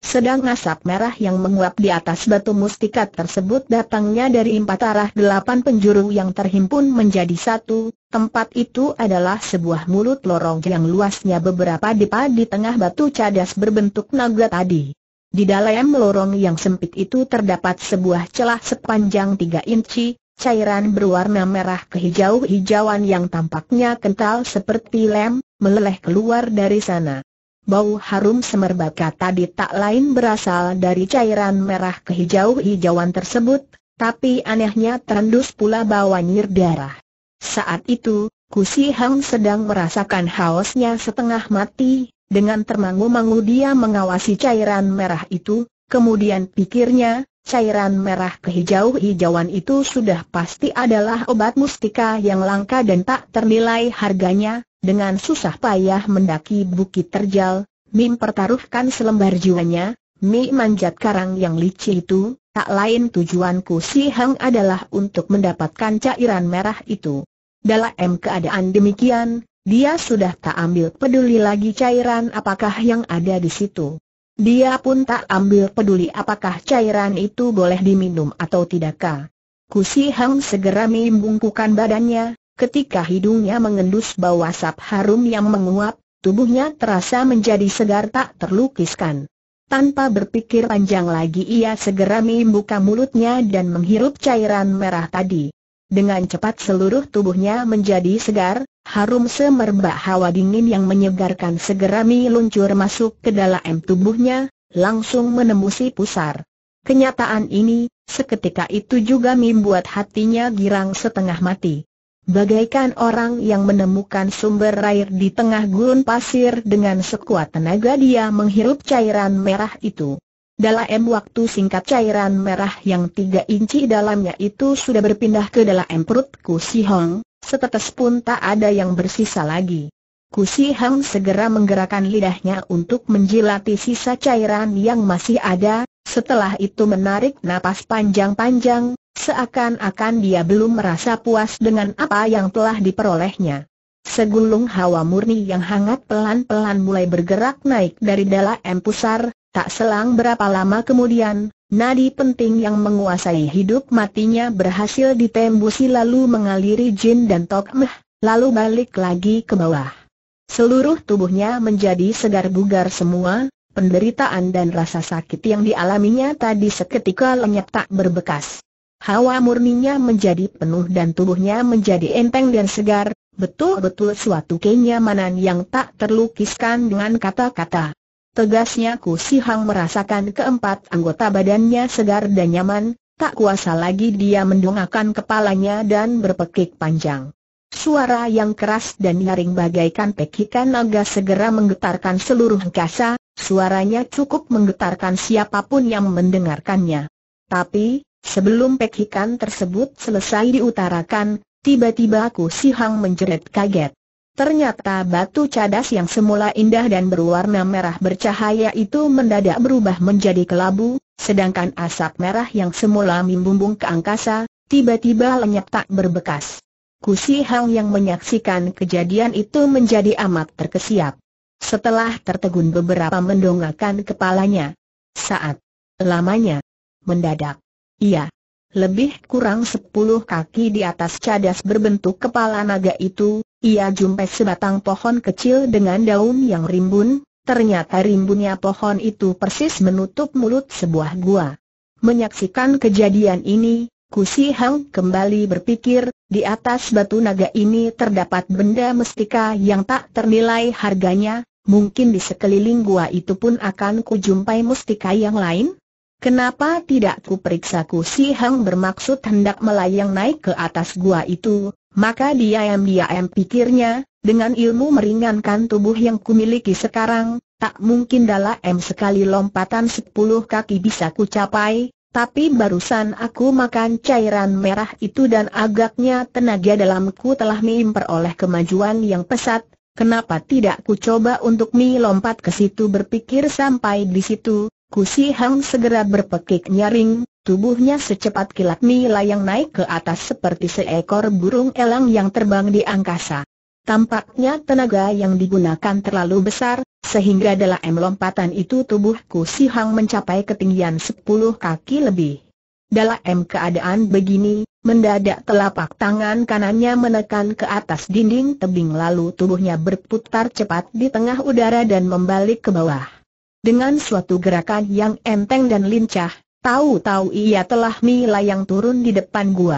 Sedang asap merah yang menguap di atas batu mustika tersebut datangnya dari empat arah delapan penjuru yang terhimpun menjadi satu, tempat itu adalah sebuah mulut lorong yang luasnya beberapa depa di tengah batu cadas berbentuk naga tadi. Di dalam lorong yang sempit itu terdapat sebuah celah sepanjang tiga inci, cairan berwarna merah kehijau-hijauan yang tampaknya kental seperti lem, meleleh keluar dari sana. Bau harum semerbak tadi tak lain berasal dari cairan merah kehijau-hijauan tersebut, tapi anehnya terendus pula bau nyir darah. Saat itu, Kusi Hang sedang merasakan hausnya setengah mati, dengan termangu-mangu dia mengawasi cairan merah itu, kemudian pikirnya, Cairan merah kehijau-hijauan itu sudah pasti adalah obat mustika yang langka dan tak ternilai harganya, dengan susah payah mendaki bukit terjal, Mim pertaruhkan selembar jiwanya, Mi manjat karang yang licin itu, tak lain tujuanku si Hang adalah untuk mendapatkan cairan merah itu. Dalam keadaan demikian, dia sudah tak ambil peduli lagi cairan apakah yang ada di situ. Dia pun tak ambil peduli apakah cairan itu boleh diminum atau tidakkah. Kusi Hang segera membungkukan badannya, ketika hidungnya mengendus bau asap harum yang menguap, tubuhnya terasa menjadi segar tak terlukiskan. Tanpa berpikir panjang lagi ia segera membuka mulutnya dan menghirup cairan merah tadi. Dengan cepat seluruh tubuhnya menjadi segar, harum semerbak hawa dingin yang menyegarkan segera meluncur masuk ke dalam tubuhnya, langsung menembusi pusar. Kenyataan ini, seketika itu juga membuat hatinya girang setengah mati. Bagaikan orang yang menemukan sumber air di tengah gurun pasir dengan sekuat tenaga dia menghirup cairan merah itu. Dalam waktu singkat cairan merah yang tiga inci dalamnya itu sudah berpindah ke dalam perutku si Hong, setetes pun tak ada yang bersisa lagi. Ku Si Hong segera menggerakkan lidahnya untuk menjilati sisa cairan yang masih ada, setelah itu menarik napas panjang-panjang, seakan-akan dia belum merasa puas dengan apa yang telah diperolehnya. Segulung hawa murni yang hangat pelan-pelan mulai bergerak naik dari dalam pusar, Tak selang berapa lama kemudian, nadi penting yang menguasai hidup matinya berhasil ditembusi lalu mengaliri jin dan tok meh, lalu balik lagi ke bawah. Seluruh tubuhnya menjadi segar bugar semua, penderitaan dan rasa sakit yang dialaminya tadi seketika lenyap tak berbekas. Hawa murninya menjadi penuh dan tubuhnya menjadi enteng dan segar, betul-betul suatu kenyamanan yang tak terlukiskan dengan kata-kata. Tegasnya Ku Si Hang merasakan keempat anggota badannya segar dan nyaman, tak kuasa lagi dia mendongakkan kepalanya dan berpekik panjang. Suara yang keras dan nyaring bagaikan pekikan naga segera menggetarkan seluruh angkasa, suaranya cukup menggetarkan siapapun yang mendengarkannya. Tapi, sebelum pekikan tersebut selesai diutarakan, tiba-tiba Ku Si Hang menjerit kaget. Ternyata batu cadas yang semula indah dan berwarna merah bercahaya itu mendadak berubah menjadi kelabu, sedangkan asap merah yang semula membumbung ke angkasa, tiba-tiba lenyap tak berbekas. Kusi Hang yang menyaksikan kejadian itu menjadi amat terkesiap. Setelah tertegun beberapa mendongakkan kepalanya. Saat lamanya, mendadak, iya, lebih kurang sepuluh kaki di atas cadas berbentuk kepala naga itu, ia jumpai sebatang pohon kecil dengan daun yang rimbun, ternyata rimbunnya pohon itu persis menutup mulut sebuah gua. Menyaksikan kejadian ini, Kusi Hang kembali berpikir, di atas batu naga ini terdapat benda mestika yang tak ternilai harganya, mungkin di sekeliling gua itu pun akan kujumpai mestika yang lain? Kenapa tidak ku periksa? Kusi Hang bermaksud hendak melayang naik ke atas gua itu, maka dia diam pikirnya, dengan ilmu meringankan tubuh yang kumiliki sekarang, tak mungkin dalam sekali lompatan sepuluh kaki bisa kucapai, tapi barusan aku makan cairan merah itu dan agaknya tenaga dalamku telah memperoleh kemajuan yang pesat, kenapa tidak ku coba untuk mi lompat ke situ berpikir sampai di situ, Ku Si Hang segera berpekik nyaring, Tubuhnya secepat kilat yang naik ke atas seperti seekor burung elang yang terbang di angkasa. Tampaknya tenaga yang digunakan terlalu besar, sehingga dalam lompatan itu tubuhku si Hang mencapai ketinggian 10 kaki lebih. Dalam keadaan begini, mendadak telapak tangan kanannya menekan ke atas dinding tebing lalu tubuhnya berputar cepat di tengah udara dan membalik ke bawah. Dengan suatu gerakan yang enteng dan lincah, Tahu-tahu ia telah melayang turun di depan gua.